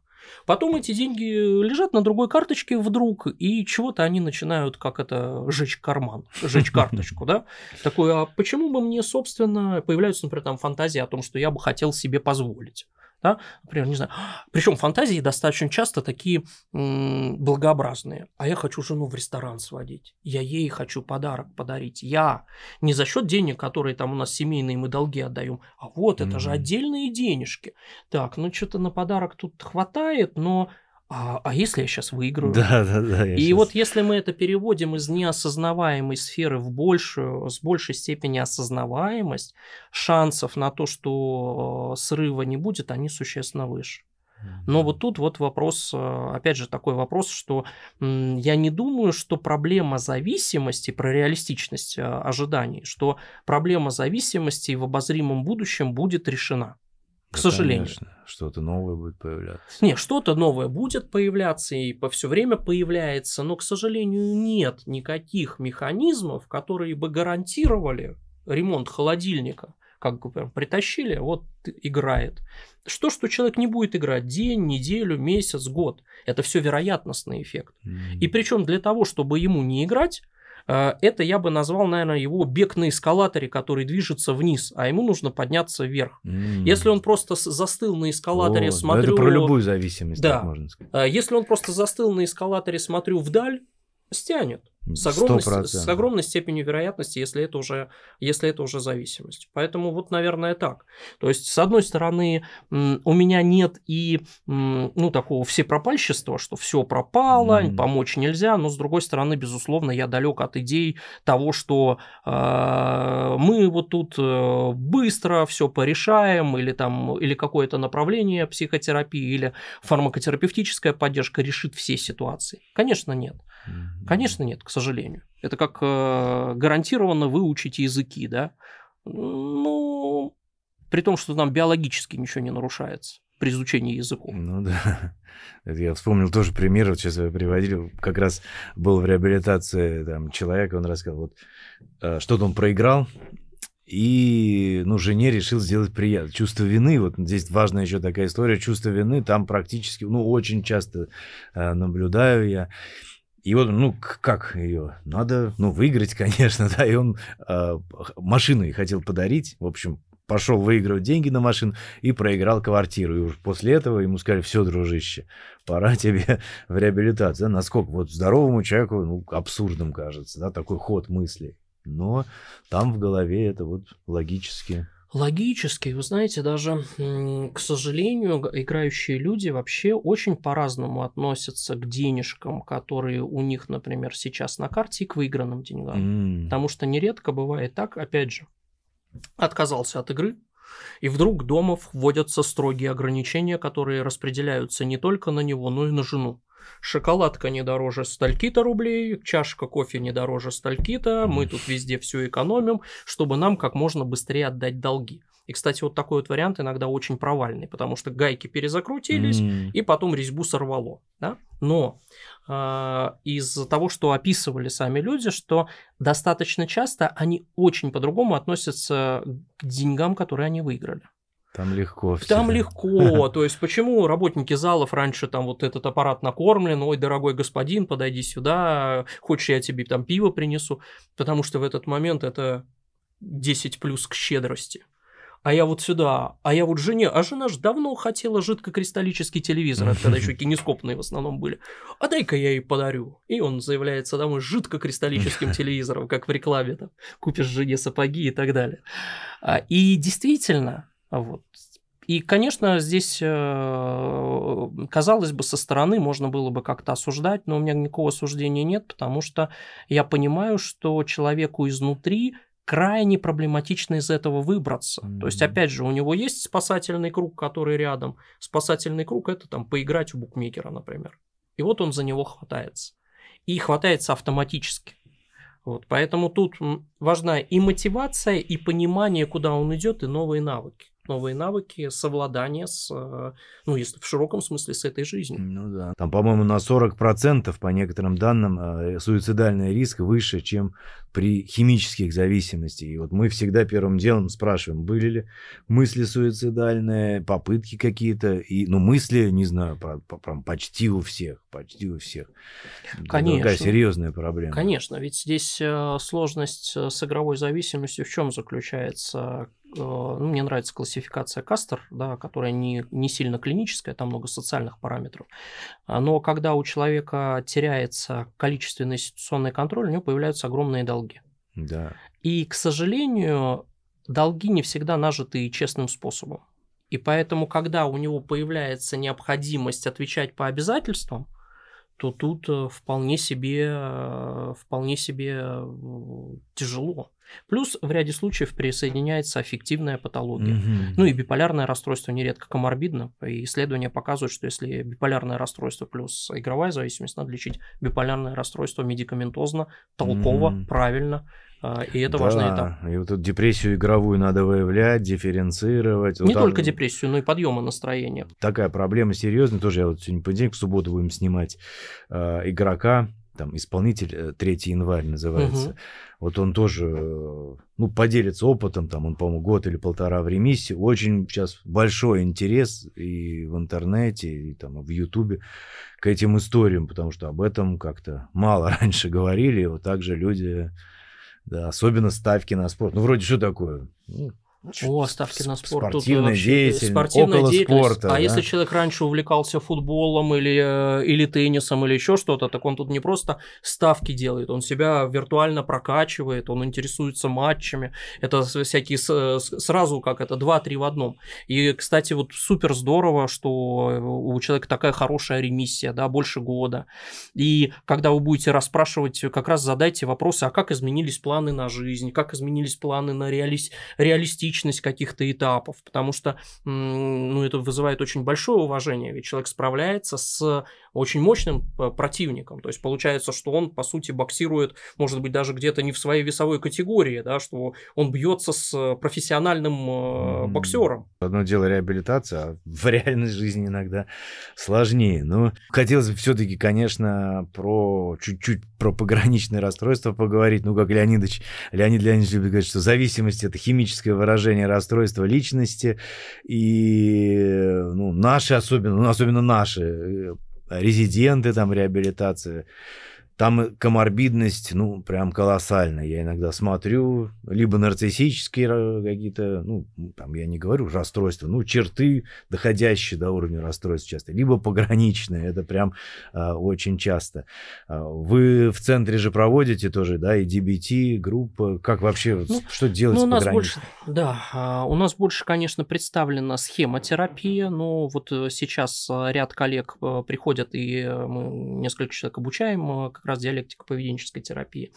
Потом эти деньги лежат на другой карточке вдруг, и чего-то они начинают, как это, жечь карман, жечь [laughs] карточку, да? Такое, а почему бы мне, собственно, появляются, например, там фантазии о том, что я бы хотел себе позволить. Да? Например, не знаю. [gasps] Причем фантазии достаточно часто такие благообразные. А я хочу жену в ресторан сводить. Я ей хочу подарок подарить. Я не за счет денег, которые там у нас семейные мы долги отдаем, а вот mm-hmm. это же отдельные денежки. Так, ну что-то на подарок тут хватает, но а, а если я сейчас выиграю? Да, да, да. И сейчас... вот если мы это переводим из неосознаваемой сферы в большую, с большей степени осознаваемость, шансов на то, что э, срыва не будет, они существенно выше. Но вот тут вот вопрос, э, опять же, такой вопрос, что я не думаю, что проблема зависимости, про реалистичность э, ожиданий, что проблема зависимости в обозримом будущем будет решена к сожалению. Конечно, что-то новое будет появляться. Не, что-то новое будет появляться и по все время появляется, но, к сожалению, нет никаких механизмов, которые бы гарантировали ремонт холодильника. Как бы прям притащили, а вот играет. Что, что человек не будет играть день, неделю, месяц, год. Это все вероятностный эффект. Mm-hmm. И причем для того, чтобы ему не играть, а, это я бы назвал, наверное, его бег на эскалаторе, который движется вниз, а ему нужно подняться вверх. Mm. Если он просто застыл на эскалаторе, О, ну смотрю... Да это про любую зависимость, да. так можно сказать. А, если он просто застыл на эскалаторе, смотрю вдаль, стянет. С огромной, с огромной степенью вероятности, если это, уже, если это уже зависимость. Поэтому вот, наверное, так. То есть, с одной стороны, у меня нет и ну, такого всепропальщества, что все пропало, mm. помочь нельзя, но, с другой стороны, безусловно, я далек от идей того, что э, мы вот тут э, быстро все порешаем, или, там, или какое-то направление психотерапии, или фармакотерапевтическая поддержка решит все ситуации. Конечно, нет. Конечно, нет, к сожалению. Это как э, гарантированно выучить языки, да? Ну, при том, что там биологически ничего не нарушается при изучении языков. Ну да. Это я вспомнил тоже пример, вот сейчас вы приводили, как раз был в реабилитации там, человека, он рассказал, вот э, что-то он проиграл, и, ну, жене решил сделать приятно. Чувство вины, вот здесь важная еще такая история, чувство вины там практически, ну, очень часто э, наблюдаю я. И вот, ну, как ее? Надо, ну, выиграть, [laughs] конечно, да. И он э, машину ей хотел подарить. В общем, пошел выигрывать деньги на машину и проиграл квартиру. И уже после этого ему сказали, все, дружище, пора [laughs] тебе в реабилитацию. Да, насколько вот здоровому человеку ну, абсурдным кажется, да, такой ход мыслей. Но там в голове это вот логически Логически, вы знаете, даже, к сожалению, играющие люди вообще очень по-разному относятся к денежкам, которые у них, например, сейчас на карте, и к выигранным деньгам. Mm. Потому что нередко бывает так, опять же, отказался от игры, и вдруг дома вводятся строгие ограничения, которые распределяются не только на него, но и на жену шоколадка не дороже стальки-то рублей, чашка кофе не дороже стальки-то, мы тут везде все экономим, чтобы нам как можно быстрее отдать долги. И, кстати, вот такой вот вариант иногда очень провальный, потому что гайки перезакрутились, mm. и потом резьбу сорвало. Да? Но э, из-за того, что описывали сами люди, что достаточно часто они очень по-другому относятся к деньгам, которые они выиграли. Там легко. Всегда. Там легко. [laughs] То есть, почему работники залов раньше там вот этот аппарат накормлен, ой, дорогой господин, подойди сюда, хочешь, я тебе там пиво принесу, потому что в этот момент это 10 плюс к щедрости. А я вот сюда, а я вот жене, а жена же давно хотела жидкокристаллический телевизор, это тогда [laughs] еще кинескопные в основном были. А дай-ка я ей подарю. И он заявляется домой с жидкокристаллическим [laughs] телевизором, как в рекламе, там, купишь жене сапоги и так далее. А, и действительно, а вот. И, конечно, здесь, э, казалось бы, со стороны можно было бы как-то осуждать, но у меня никакого осуждения нет, потому что я понимаю, что человеку изнутри крайне проблематично из этого выбраться. Mm-hmm. То есть, опять же, у него есть спасательный круг, который рядом. Спасательный круг это там поиграть у букмекера, например. И вот он за него хватается. И хватается автоматически. Вот, поэтому тут важна и мотивация, и понимание, куда он идет, и новые навыки новые навыки совладания с, э, ну, если в широком смысле, с этой жизнью. Ну да. Там, по-моему, на 40%, по некоторым данным, э, суицидальный риск выше, чем при химических зависимостях. И вот мы всегда первым делом спрашиваем, были ли мысли суицидальные, попытки какие-то, и, ну, мысли, не знаю, прям почти у всех, почти у всех. Конечно. Такая серьезная проблема. Конечно, ведь здесь э, сложность с игровой зависимостью в чем заключается? Э, ну, мне нравится классификация Кастер, да, которая не, не сильно клиническая, там много социальных параметров. А, но когда у человека теряется количественный институционный контроль, у него появляются огромные долги. Да. И, к сожалению, долги не всегда нажиты честным способом. И поэтому, когда у него появляется необходимость отвечать по обязательствам, то тут э, вполне себе, э, вполне себе э, тяжело. Плюс в ряде случаев присоединяется аффективная патология. Угу. Ну и биполярное расстройство нередко коморбидно. И исследования показывают, что если биполярное расстройство плюс игровая зависимость, надо лечить биполярное расстройство медикаментозно, толково, угу. правильно. А, и это да, важно и И вот эту депрессию игровую надо выявлять, дифференцировать. Не вот только там... депрессию, но и подъемы настроения. Такая проблема серьезная. Тоже я вот сегодня понедельник, в субботу будем снимать э, игрока. Там исполнитель 3 э, январь называется. Угу. Вот он тоже э, ну, поделится опытом. Там он, по-моему, год или полтора в ремиссии. Очень сейчас большой интерес и в интернете, и там в Ютубе к этим историям, потому что об этом как-то мало [laughs] раньше говорили. И вот также люди да, особенно ставки на спорт. Ну, вроде что такое? Ну, ну, О, ставки на спорт. Спортивная Тут деятельность, спортивная около деятельность. спорта. А да? если человек раньше увлекался футболом или, э, или теннисом или еще что-то, так он тут не просто ставки делает, он себя виртуально прокачивает, он интересуется матчами. Это всякие сразу как это, два-три в одном. И, кстати, вот супер здорово, что у человека такая хорошая ремиссия, да, больше года. И когда вы будете расспрашивать, как раз задайте вопросы, а как изменились планы на жизнь, как изменились планы на реали... реалистичность цикличность каких-то этапов, потому что ну, это вызывает очень большое уважение, ведь человек справляется с очень мощным э, противником. То есть получается, что он, по сути, боксирует, может быть, даже где-то не в своей весовой категории, да, что он бьется с э, профессиональным э, боксером. Одно дело реабилитация, а [laughs] в реальной жизни иногда сложнее. Но ну, хотелось бы все-таки, конечно, про чуть-чуть про пограничные расстройства поговорить. Ну, как Леонидович, Леонид Леонидович любит говорить, что зависимость – это химическое выражение расстройства личности. И ну, наши особенно, ну, особенно наши э, резиденты там реабилитации. Там коморбидность, ну, прям колоссальная. Я иногда смотрю, либо нарциссические э, какие-то, ну, там я не говорю расстройства, ну, черты, доходящие до уровня расстройств часто, либо пограничные, это прям э, очень часто. А вы в центре же проводите тоже, да, и DBT, группа, как вообще, ну, что делать ну, у нас больше, Да, а, у нас больше, конечно, представлена схема схемотерапия, но ну, вот э, сейчас э, ряд коллег приходят, и мы несколько человек обучаем как раз диалектика поведенческой терапии.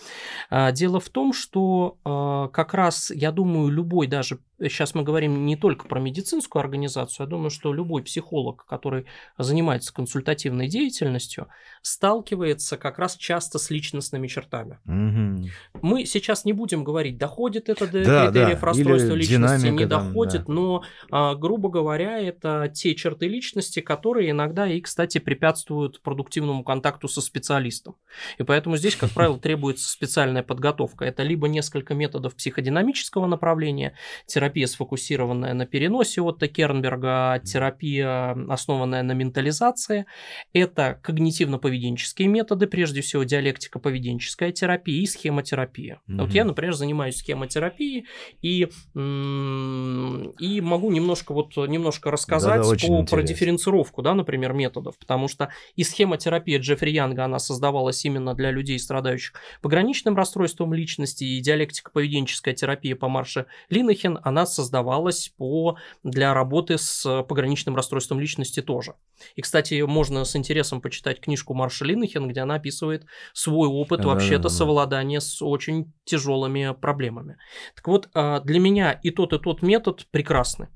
А, дело в том, что а, как раз, я думаю, любой даже, сейчас мы говорим не только про медицинскую организацию, я думаю, что любой психолог, который занимается консультативной деятельностью, сталкивается как раз часто с личностными чертами. Угу. Мы сейчас не будем говорить, доходит это до да, критериев да. расстройства Или личности, не там, доходит, да. но, а, грубо говоря, это те черты личности, которые иногда и, кстати, препятствуют продуктивному контакту со специалистом. И поэтому здесь, как правило, [laughs] требуется специальная подготовка. Это либо несколько методов психодинамического направления, терапия, сфокусированная на переносе от Кернберга, а терапия, основанная на ментализации. Это когнитивно-поведенческие методы, прежде всего диалектика поведенческая терапия и схемотерапия. Mm-hmm. Вот я, например, занимаюсь схемотерапией и, и могу немножко, вот, немножко рассказать по, про дифференцировку, да, например, методов, потому что и схемотерапия Джеффри Янга, она создавалась именно для людей, страдающих пограничным расстройством личности, и диалектико-поведенческая терапия по марше Линнехен, она создавалась по, для работы с пограничным расстройством личности тоже. И, кстати, можно с интересом почитать книжку Марша Линнехен, где она описывает свой опыт вообще-то да, совладания с очень тяжелыми проблемами. Так вот, а, для меня и тот, и тот метод прекрасны.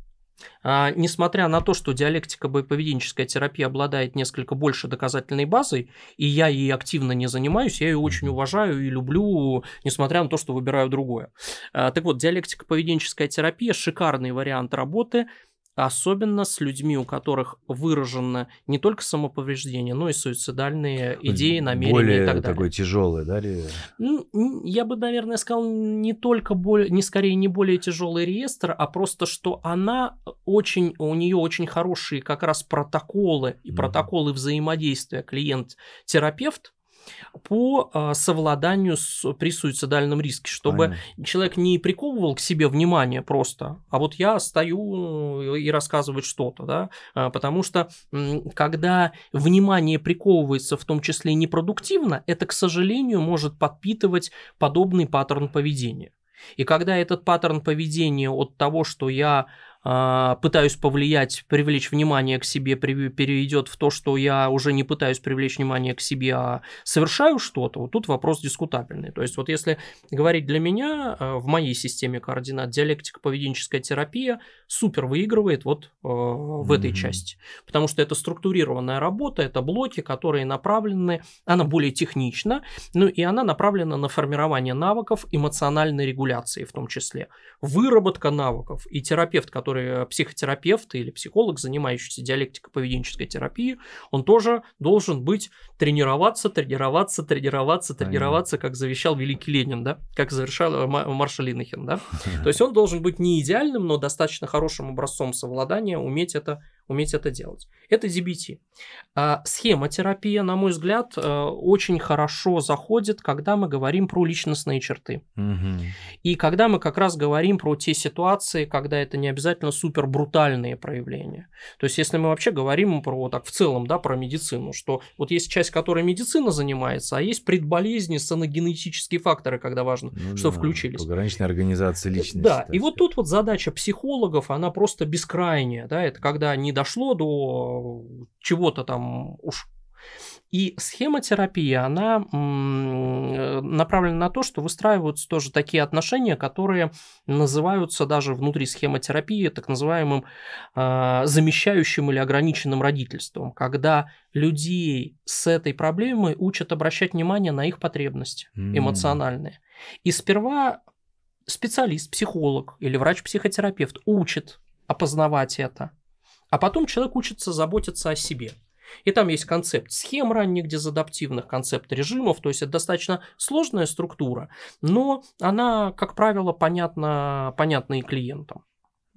А, несмотря на то, что диалектика поведенческая терапия обладает несколько больше доказательной базой, и я ей активно не занимаюсь, я ее очень уважаю и люблю, несмотря на то, что выбираю другое. А, так вот, диалектика поведенческая терапия – шикарный вариант работы – Особенно с людьми, у которых выражено не только самоповреждение, но и суицидальные идеи, намерения более и так далее. такой тяжелый, да? Ли? Ну, я бы, наверное, сказал не только более, не скорее не более тяжелый реестр, а просто что она очень, у нее очень хорошие как раз протоколы и mm-hmm. протоколы взаимодействия клиент-терапевт, по а, совладанию с, при суицидальном риске, чтобы Понятно. человек не приковывал к себе внимание просто, а вот я стою и рассказываю что-то, да, а, потому что когда внимание приковывается в том числе непродуктивно, это, к сожалению, может подпитывать подобный паттерн поведения. И когда этот паттерн поведения от того, что я а, пытаюсь повлиять, привлечь внимание к себе, переведет в то, что я уже не пытаюсь привлечь внимание к себе, а совершаю что-то, вот тут вопрос дискутабельный. То есть вот если говорить для меня, э, в моей системе координат диалектика поведенческая терапия супер выигрывает вот э, в mm-hmm. этой части, потому что это структурированная работа, это блоки, которые направлены, она более технична, ну и она направлена на формирование навыков эмоциональной регуляции в том числе, выработка навыков, и терапевт, который который э, психотерапевт или психолог, занимающийся диалектикой поведенческой терапии, он тоже должен быть тренироваться, тренироваться, тренироваться, тренироваться, как завещал великий Ленин, да, как завершал э, маршал Линнехен, да. [laughs] То есть он должен быть не идеальным, но достаточно хорошим образцом совладания, уметь это уметь это делать. Это DBT. А, терапия, на мой взгляд, э, очень хорошо заходит, когда мы говорим про личностные черты. Угу. И когда мы как раз говорим про те ситуации, когда это не обязательно супер брутальные проявления. То есть, если мы вообще говорим про так в целом, да, про медицину, что вот есть часть, которой медицина занимается, а есть предболезни, саногенетические факторы, когда важно, ну, что да, включились. Пограничная организация э, личности. Да, и вот тут вот задача психологов, она просто бескрайняя, да, это когда они дошло до чего-то там уж и схема терапии она э, направлена на то, что выстраиваются тоже такие отношения, которые называются даже внутри терапии так называемым э, замещающим или ограниченным родительством, когда людей с этой проблемой учат обращать внимание на их потребности эмоциональные. И сперва специалист, психолог или врач-психотерапевт учит опознавать это, а потом человек учится заботиться о себе. И там есть концепт схем ранних дезадаптивных, концепт режимов, то есть это достаточно сложная структура, но она, как правило, понятна, понятна и клиентам.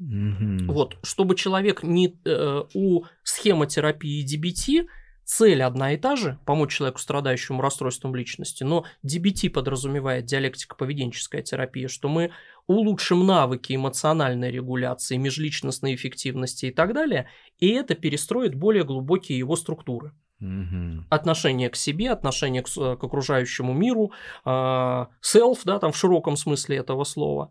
Mm-hmm. Вот, чтобы человек не э, у схемотерапии DBT цель одна и та же – помочь человеку, страдающему расстройством личности, но DBT подразумевает диалектико-поведенческая терапия, что мы улучшим навыки эмоциональной регуляции, межличностной эффективности и так далее, и это перестроит более глубокие его структуры. Угу. Отношение к себе, отношение к, к окружающему миру, а, self, да, там в широком смысле этого слова.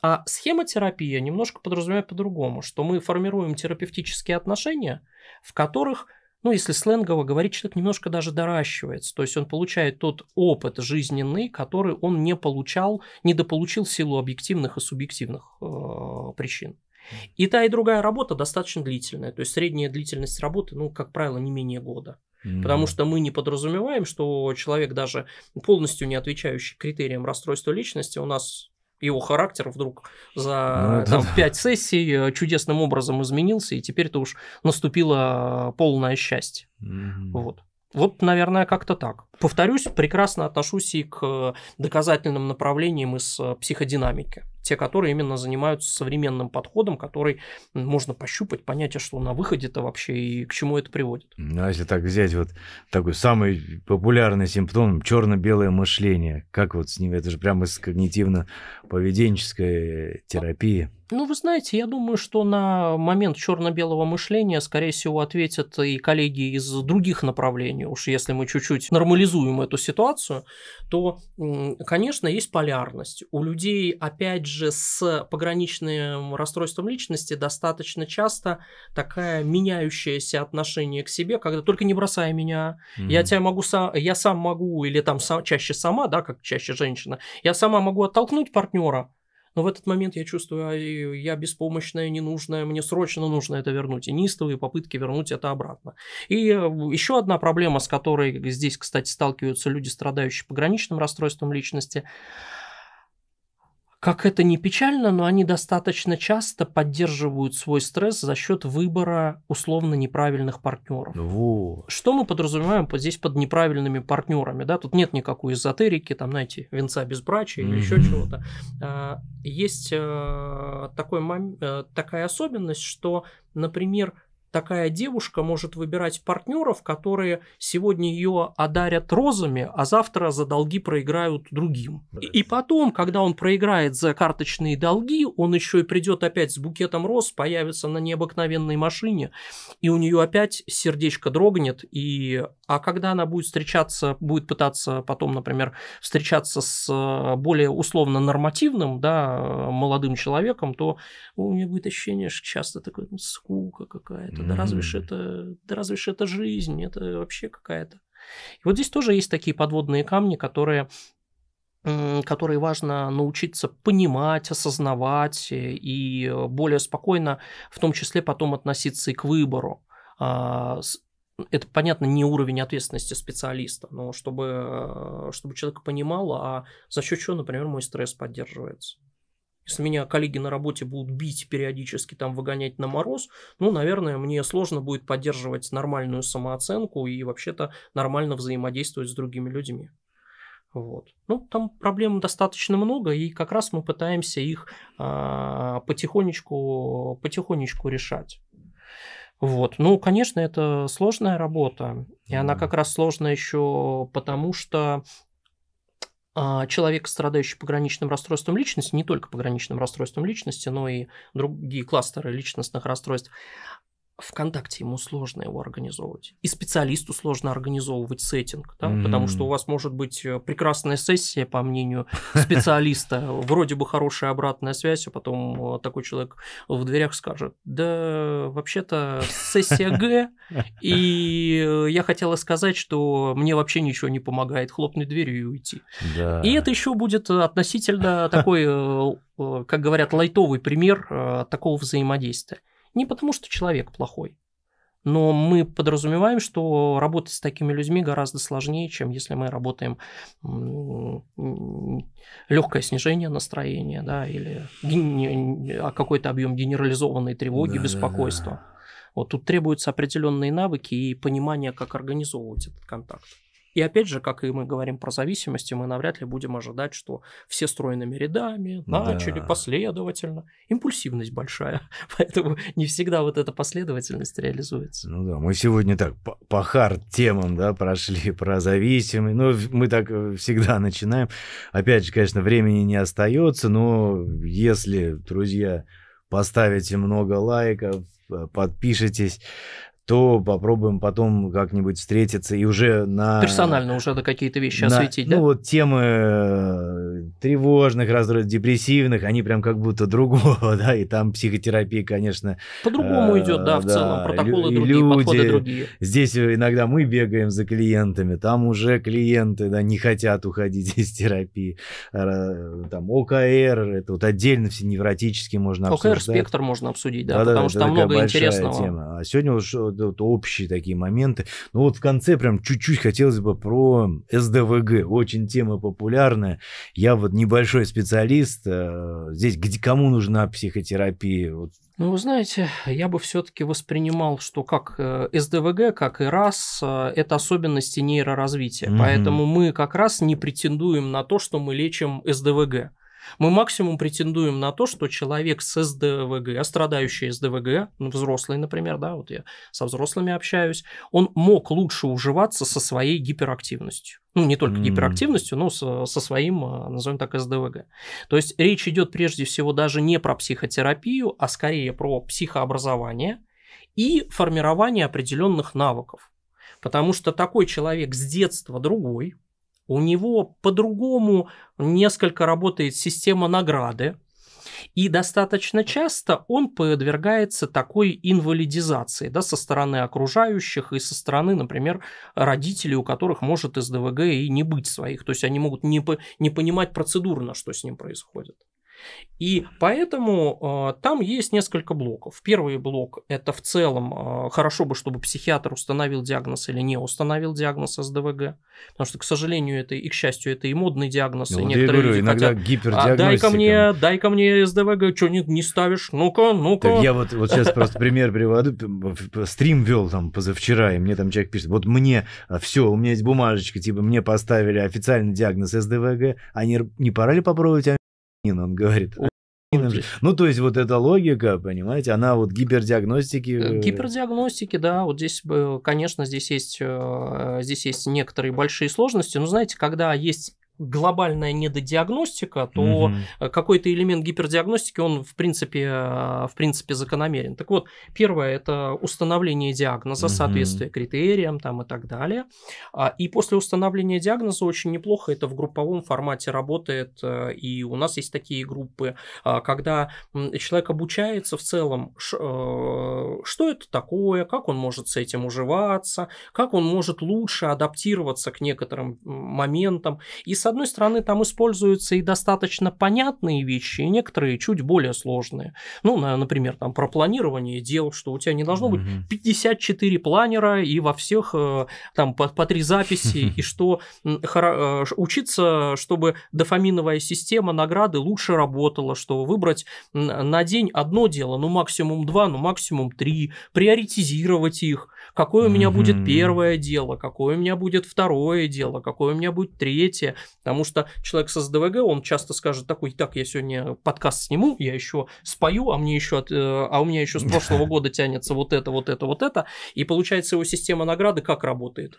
А схемотерапия немножко подразумевает по-другому, что мы формируем терапевтические отношения, в которых ну, если сленгово говорить, человек немножко даже доращивается. То есть он получает тот опыт жизненный, который он не получал, недополучил в силу объективных и субъективных э, причин. И та, и другая работа достаточно длительная. То есть средняя длительность работы, ну, как правило, не менее года. Потому что мы не подразумеваем, что человек, даже полностью не отвечающий критериям расстройства личности, у нас его характер вдруг за ну, это... там, 5 сессий э, чудесным образом изменился, и теперь-то уж наступило э, полное счастье. mm Вот. Вот, наверное, как-то так. Повторюсь, прекрасно отношусь и к э, доказательным направлениям из психодинамики те, которые именно занимаются современным подходом, который можно пощупать, понять, а что на выходе это вообще и к чему это приводит. Ну, а если так взять вот такой самый популярный симптом черно-белое мышление, как вот с ним, это же прямо из когнитивно-поведенческой терапии. Ну, вы знаете, я думаю, что на момент черно-белого мышления, скорее всего, ответят и коллеги из других направлений. Уж если мы чуть-чуть нормализуем эту ситуацию, то, конечно, есть полярность. У людей, опять же, же с пограничным расстройством личности достаточно часто такая меняющееся отношение к себе, когда только не бросай меня, mm-hmm. я тебя могу сам, я сам могу, или там сам, чаще сама, да, как чаще женщина, я сама могу оттолкнуть партнера, но в этот момент я чувствую, я беспомощная, ненужная, мне срочно нужно это вернуть. И неистовые попытки вернуть это обратно. И э, еще одна проблема, с которой здесь, кстати, сталкиваются люди, страдающие пограничным расстройством личности – как это не печально, но они достаточно часто поддерживают свой стресс за счет выбора условно неправильных партнеров. Во. Что мы подразумеваем здесь под неправильными партнерами? Да? Тут нет никакой эзотерики, там, знаете, венца безбрачия или еще чего-то. А, есть э, такой, э, такая особенность, что, например, такая девушка может выбирать партнеров, которые сегодня ее одарят розами, а завтра за долги проиграют другим. И, и потом, когда он проиграет за карточные долги, он еще и придет опять с букетом роз, появится на необыкновенной машине, и у нее опять сердечко дрогнет, и а когда она будет встречаться, будет пытаться потом, например, встречаться с э, более условно нормативным, да, молодым человеком, то у нее будет ощущение, что часто такое ну, скука какая-то это, да разве ж это, да разве ж это жизнь, это вообще какая-то. И вот здесь тоже есть такие подводные камни, которые которые важно научиться понимать, осознавать и э, более спокойно, в том числе потом относиться и к выбору. А, это, понятно, не уровень ответственности специалиста, но чтобы, э, чтобы человек понимал, а за счет чего, например, мой стресс поддерживается. Если меня коллеги на работе будут бить периодически, там выгонять на мороз, ну, наверное, мне сложно будет поддерживать нормальную самооценку и вообще-то нормально взаимодействовать с другими людьми. Вот. Ну, там проблем достаточно много, и как раз мы пытаемся их а, потихонечку, потихонечку решать. Вот. Ну, конечно, это сложная работа. И mm-hmm. она как раз сложная еще потому, что а, человек страдающий пограничным расстройством личности, не только пограничным расстройством личности, но и другие кластеры личностных расстройств, ВКонтакте ему сложно его организовывать. И специалисту сложно организовывать сеттинг, да? mm-hmm. потому что у вас может быть э, прекрасная сессия, по мнению специалиста, [laughs] вроде бы хорошая обратная связь, а потом э, такой человек в дверях скажет, да, вообще-то сессия Г, [laughs] и э, я хотела сказать, что мне вообще ничего не помогает хлопнуть дверью и уйти. И это еще будет относительно такой, как говорят, лайтовый пример такого взаимодействия. Не потому, что человек плохой, но мы подразумеваем, что работать с такими людьми гораздо сложнее, чем если мы работаем легкое снижение настроения, да, или а какой-то объем генерализованной тревоги, да, беспокойства. Да, да. Вот тут требуются определенные навыки и понимание, как организовывать этот контакт. И опять же, как и мы говорим про зависимости, мы навряд ли будем ожидать, что все стройными рядами начали да. последовательно. Импульсивность большая, [laughs] поэтому не всегда вот эта последовательность реализуется. Ну да, мы сегодня так по, по хард-темам да, прошли, [laughs] про зависимость. Ну, мы так э, всегда начинаем. Опять же, конечно, времени не остается, но если, друзья, поставите много лайков, э, подпишитесь то попробуем потом как-нибудь встретиться и уже на... Персонально уже на какие-то вещи на, осветить, да? Ну, вот темы э, тревожных раздроев, депрессивных, они прям как будто другого, [laughs] да, и там психотерапия, конечно. По-другому э, идет, да, в да, целом. Протоколы другие, люди, подходы другие. Здесь э, иногда мы бегаем за клиентами, там уже клиенты, да, не хотят уходить [laughs] из терапии. Там ОКР, это вот отдельно все невротические можно ОКР, обсуждать. ОКР-спектр можно обсудить, да, да потому да, что там много интересного. Тема. А сегодня уж э, вот, вот общие такие моменты. Ну вот в конце прям чуть-чуть хотелось бы про СДВГ. Очень тема популярная. Я вот небольшой специалист. Э, здесь где, кому нужна психотерапия? Вот. Ну, вы знаете, я бы все-таки воспринимал, что как э, СДВГ, как и РАС, э, это особенности нейроразвития. Mm-hmm. Поэтому мы как раз не претендуем на то, что мы лечим СДВГ. Мы максимум претендуем на то, что человек с СДВГ, страдающий СДВГ, ну, взрослый, например, да, вот я со взрослыми общаюсь, он мог лучше уживаться со своей гиперактивностью. Ну, не только mm. гиперактивностью, но со, со своим, э, назовем так, СДВГ. То есть речь идет прежде всего даже не про психотерапию, а скорее про психообразование и формирование определенных навыков. Потому что такой человек с детства другой, у него по-другому несколько работает система награды, и достаточно часто он подвергается такой инвалидизации да, со стороны окружающих и со стороны, например, родителей, у которых может из ДВГ и не быть своих. То есть они могут не, по, не понимать процедурно, что с ним происходит. И поэтому э, там есть несколько блоков. Первый блок – это в целом э, хорошо бы, чтобы психиатр установил диагноз или не установил диагноз СДВГ, потому что, к сожалению, это и к счастью, это и модный диагноз. Ну, и некоторые говорю, люди иногда хотят, «А, гипердиагностика. А, дай ко мне, дай ко мне СДВГ, что не, не ставишь, ну-ка, ну-ка. я вот, вот сейчас просто пример приводу. Стрим вел там позавчера, и мне там человек пишет, вот мне все, у меня есть бумажечка, типа мне поставили официальный диагноз СДВГ, а не, не пора ли попробовать он говорит. Ну, то есть вот эта логика, понимаете, она вот гипердиагностики... Э, э, гипердиагностики, да, вот здесь, конечно, здесь есть, э, здесь есть некоторые большие сложности, но знаете, когда есть глобальная недодиагностика, то угу. какой-то элемент гипердиагностики, он в принципе, э, в принципе закономерен. Так вот, первое – это установление диагноза, угу. соответствие критериям там, и так далее. А, и после установления диагноза очень неплохо это в групповом формате работает, э, и у нас есть такие группы, а, когда человек обучается в целом, что это такое, как он может с этим уживаться, как он может лучше адаптироваться к некоторым моментам, и с одной стороны, там используются и достаточно понятные вещи, и некоторые чуть более сложные. Ну, например, там про планирование дел, что у тебя не должно быть 54 планера и во всех э, там по, по три записи, [laughs] и что э, учиться, чтобы дофаминовая система награды лучше работала, что выбрать на день одно дело, ну максимум два, ну максимум три, приоритизировать их какое у меня mm-hmm. будет первое дело, какое у меня будет второе дело, какое у меня будет третье, потому что человек с СДВГ, он часто скажет такой, так, я сегодня подкаст сниму, я еще спою, а мне еще, э, а у меня еще с прошлого года тянется вот это, вот это, вот это, и получается его система награды как работает?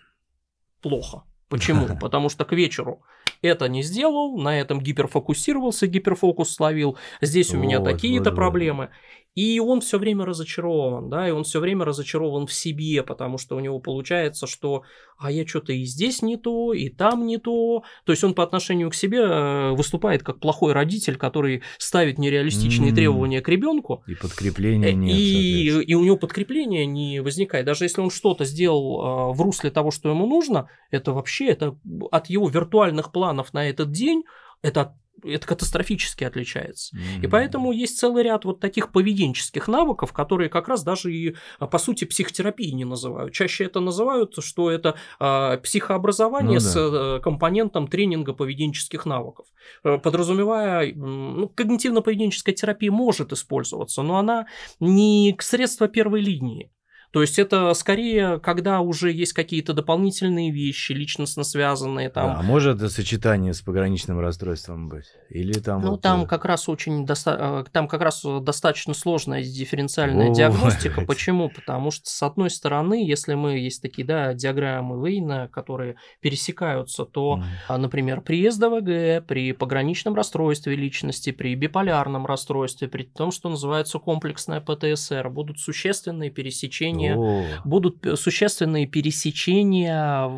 Плохо. Почему? [laughs] Потому что к вечеру это не сделал, на этом гиперфокусировался, гиперфокус словил, здесь у меня вот, такие-то вот, проблемы. И он все время разочарован, да, и он все время разочарован в себе, потому что у него получается, что а я что-то и здесь не то, и там не то. То есть он по отношению к себе э, выступает как плохой родитель, который ставит нереалистичные mm-hmm. требования к ребенку. И подкрепления э, нет. И, и у него подкрепления не возникает. Даже если он что-то сделал э, в русле того, что ему нужно, это вообще это от его виртуальных планов на этот день это это катастрофически отличается. Mm-hmm. И поэтому есть целый ряд вот таких поведенческих навыков, которые как раз даже и, а, по сути, психотерапии не называют. Чаще это называют, что это э, психообразование ну, с да. Э, компонентом тренинга поведенческих навыков. Э, подразумевая, ну, когнитивно-поведенческая терапия может использоваться, но она не средство первой линии. То есть это скорее, когда уже есть какие-то дополнительные вещи, личностно связанные там. А может это сочетание с пограничным расстройством быть? Или там... Ну, вот... там э, как раз очень доста... Э, там как раз э, достаточно сложная дифференциальная О, [laughs] диагностика. Блядь. Почему? Потому что, с одной стороны, если мы есть такие, да, диаграммы Вейна, которые пересекаются, то, mm. например, при СДВГ, при пограничном расстройстве личности, при биполярном расстройстве, при том, что называется комплексная ПТСР, будут существенные пересечения движения, О. будут существенные пересечения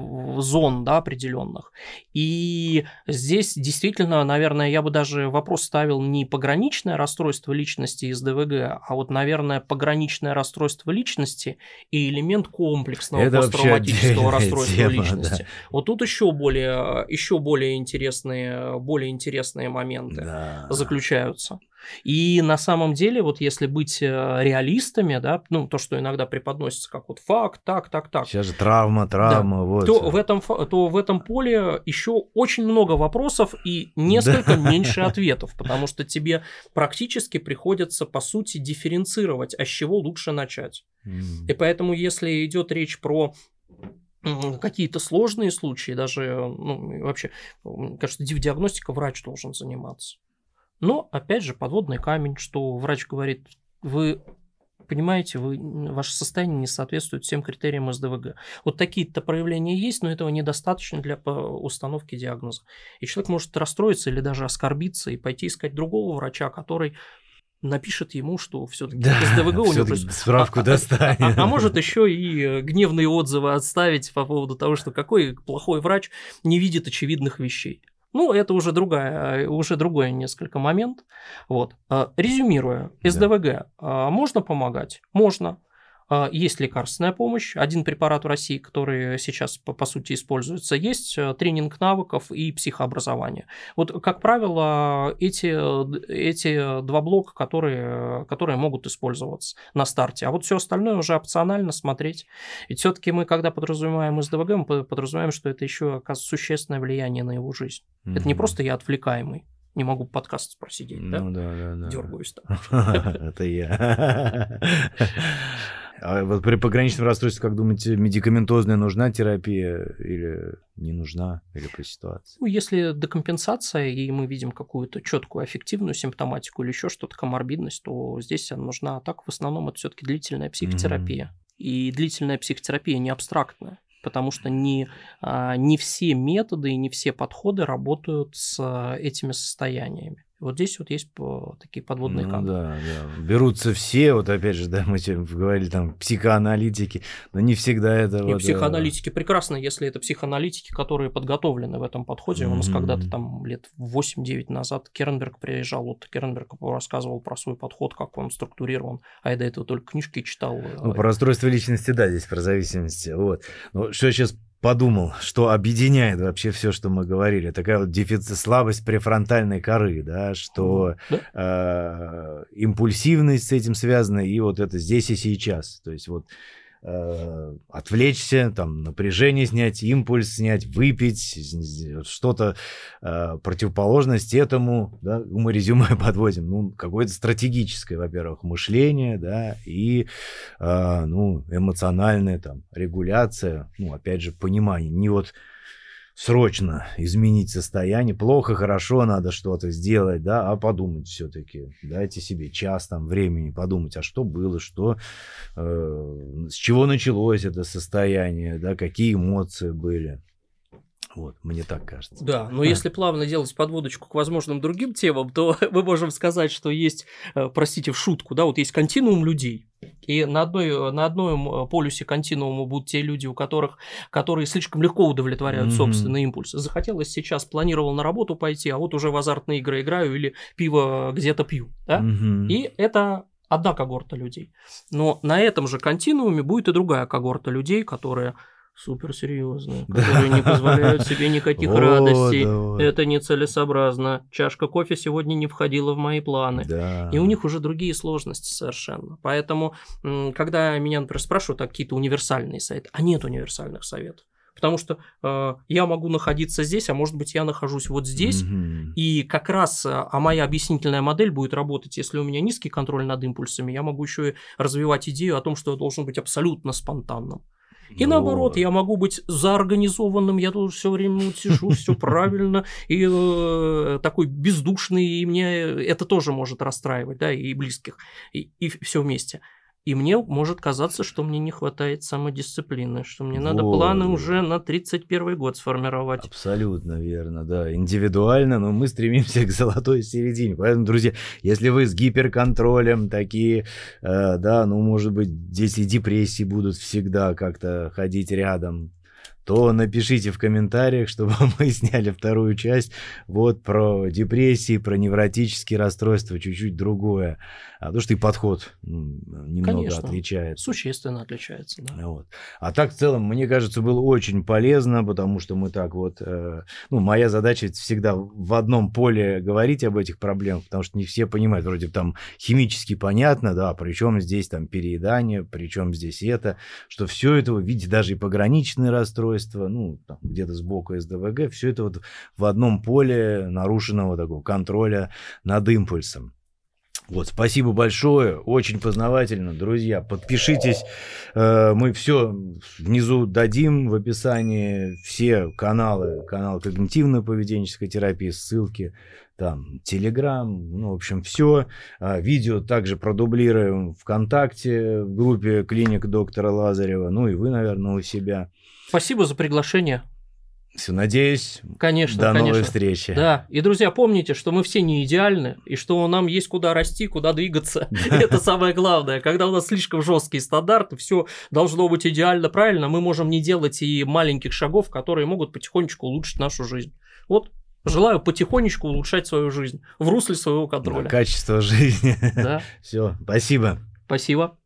зон да, определенных. И здесь действительно, наверное, я бы даже вопрос ставил не пограничное расстройство личности из ДВГ, а вот, наверное, пограничное расстройство личности и элемент комплексного Это посттравматического расстройства тема, личности. Да. Вот тут еще более, еще более интересные, более интересные моменты да. заключаются. И на самом деле, вот если быть э, реалистами, да, ну, то, что иногда преподносится как вот факт, так, так, так. Сейчас же травма, травма, да, вот. То в, этом, то в этом поле еще очень много вопросов и несколько да. меньше ответов, потому что тебе практически приходится, по сути, дифференцировать, а с чего лучше начать. Mm. И поэтому, если идет речь про какие-то сложные случаи, даже ну, вообще, кажется, диагностика врач должен заниматься. Но, опять же, подводный камень, что врач говорит, вы понимаете, вы, ваше состояние не соответствует всем критериям СДВГ. Вот такие-то проявления есть, но этого недостаточно для установки диагноза. И человек может расстроиться или даже оскорбиться и пойти искать другого врача, который напишет ему, что все-таки да, СДВГ у него... справку а, а, а, достанет. А, а, а может еще и гневные отзывы отставить по поводу того, что какой плохой врач не видит очевидных вещей. Ну, это уже, другая, э, уже другой несколько момент. Вот. Э, резюмируя, СДВГ да. Э, можно помогать? Можно. А, есть лекарственная помощь, один препарат в России, который сейчас, по, по сути, используется, есть э, тренинг навыков и психообразование. Вот, как правило, эти, эти два блока, которые, которые могут использоваться на старте. А вот все остальное уже опционально смотреть. Ведь все-таки мы, когда подразумеваем СДВГ, мы подразумеваем, что это еще существенное влияние на его жизнь. Mm-hmm. Это не просто я отвлекаемый не могу подкаст просидеть, ну, да? Ну да, да, да. Дергаюсь там. [laughs] Это я. [laughs] А вот при пограничном расстройстве, как думаете, медикаментозная нужна терапия или не нужна, или по ситуации? Ну, если декомпенсация, и мы видим какую-то четкую аффективную симптоматику или еще что-то, коморбидность, то здесь она нужна. А так, в основном, это все-таки длительная психотерапия. Mm-hmm. И длительная психотерапия не абстрактная потому что не, а, не все методы и не все подходы работают с а, этими состояниями. Вот здесь вот есть по, такие подводные ну, камни. Да, да. Берутся все, вот опять же, да, мы говорили там психоаналитики, но не всегда это. И вот, э, психоаналитики да. прекрасно, если это психоаналитики, которые подготовлены в этом подходе. Mm-hmm. У нас когда-то там лет 8-9 назад Кернберг приезжал, вот Кернберг рассказывал про свой подход, как он структурирован, а я до этого только книжки читал. Э, ну, про расстройство личности, да, здесь про зависимости. Вот. Ну, что я сейчас подумал, что объединяет вообще все, что мы говорили. Такая вот дефицит, слабость префронтальной коры, да, что да. Э, импульсивность с этим связана и вот это здесь и сейчас. То есть вот отвлечься, там, напряжение снять, импульс снять, выпить, что-то э, противоположность этому, да, мы резюме [laughs] подводим, ну, какое-то стратегическое, во-первых, мышление, да, и, э, ну, эмоциональная там регуляция, ну, опять же, понимание, не вот срочно изменить состояние. Плохо, хорошо, надо что-то сделать, да, а подумать все-таки. Дайте себе час там времени подумать, а что было, что, э, с чего началось это состояние, да, какие эмоции были. Вот, мне так кажется. Да, но а. если плавно делать подводочку к возможным другим темам, то [laughs] мы можем сказать, что есть, э, простите, в шутку, да, вот есть континуум людей, и на, одной, на одном э, полюсе континуума будут те люди, у которых, которые слишком легко удовлетворяют mm-hmm. собственный импульс. Захотелось сейчас, планировал на работу пойти, а вот уже в азартные игры играю или пиво где-то пью. Да? Mm-hmm. И это одна когорта людей. Но на этом же континууме будет и другая когорта людей, которые суперсерьезные, которые не позволяют себе никаких [laughs] радостей. Это нецелесообразно. Чашка кофе сегодня не входила в мои планы. И у них уже другие сложности совершенно. Поэтому, когда меня, например, спрашивают а какие-то универсальные советы, а нет универсальных советов. Потому что э, я могу находиться здесь, а может быть, я нахожусь вот здесь. Mm-hmm. И как раз э, а моя объяснительная модель будет работать, если у меня низкий контроль над импульсами, я могу еще и развивать идею о том, что я должен быть абсолютно спонтанным. И Но... Ну наоборот, я могу быть заорганизованным, я тут все время сижу, все [laughs] правильно, и э, такой бездушный, и мне это тоже может расстраивать, да, и близких, и, и все вместе. И мне может казаться, что мне не хватает самодисциплины, что мне надо Во. планы уже на 31 год сформировать. Абсолютно верно, да. Индивидуально, но мы стремимся к золотой середине. Поэтому, друзья, если вы с гиперконтролем такие, э, да, ну, может быть, здесь и депрессии будут всегда как-то ходить рядом, то напишите в комментариях, [laughs] чтобы мы сняли вторую часть вот про депрессии, про невротические расстройства, чуть-чуть другое. А то, что и подход немного Конечно, отличается. Существенно отличается, да. Вот. А так, в целом, мне кажется, было очень полезно, потому что мы так вот... Э, ну, моя задача всегда в одном поле говорить об этих проблемах, потому что не все понимают. Вроде там химически понятно, да, причем здесь там переедание, причем здесь это, что все это, видите, даже и пограничные расстройства, устройства, ну, там, где-то сбоку СДВГ, все это вот в одном поле нарушенного такого контроля над импульсом. Вот, спасибо большое, очень познавательно, друзья. Подпишитесь, э, мы все внизу дадим в описании все каналы, канал когнитивно-поведенческой терапии, ссылки там, Телеграм, ну, в общем, все. А, видео также продублируем ВКонтакте, в группе клиник доктора Лазарева, ну и вы, наверное, у себя. Спасибо за приглашение. Все, надеюсь. Конечно. До конечно. новой встречи. Да. И, друзья, помните, что мы все не идеальны, и что нам есть куда расти, куда двигаться. [laughs] Это самое главное. Когда у нас слишком жесткие стандарты, все должно быть идеально правильно, мы можем не делать и маленьких шагов, которые могут потихонечку улучшить нашу жизнь. Вот Желаю потихонечку улучшать свою жизнь в русле своего контроля. Да, качество жизни. Да. [laughs] Все, спасибо. Спасибо.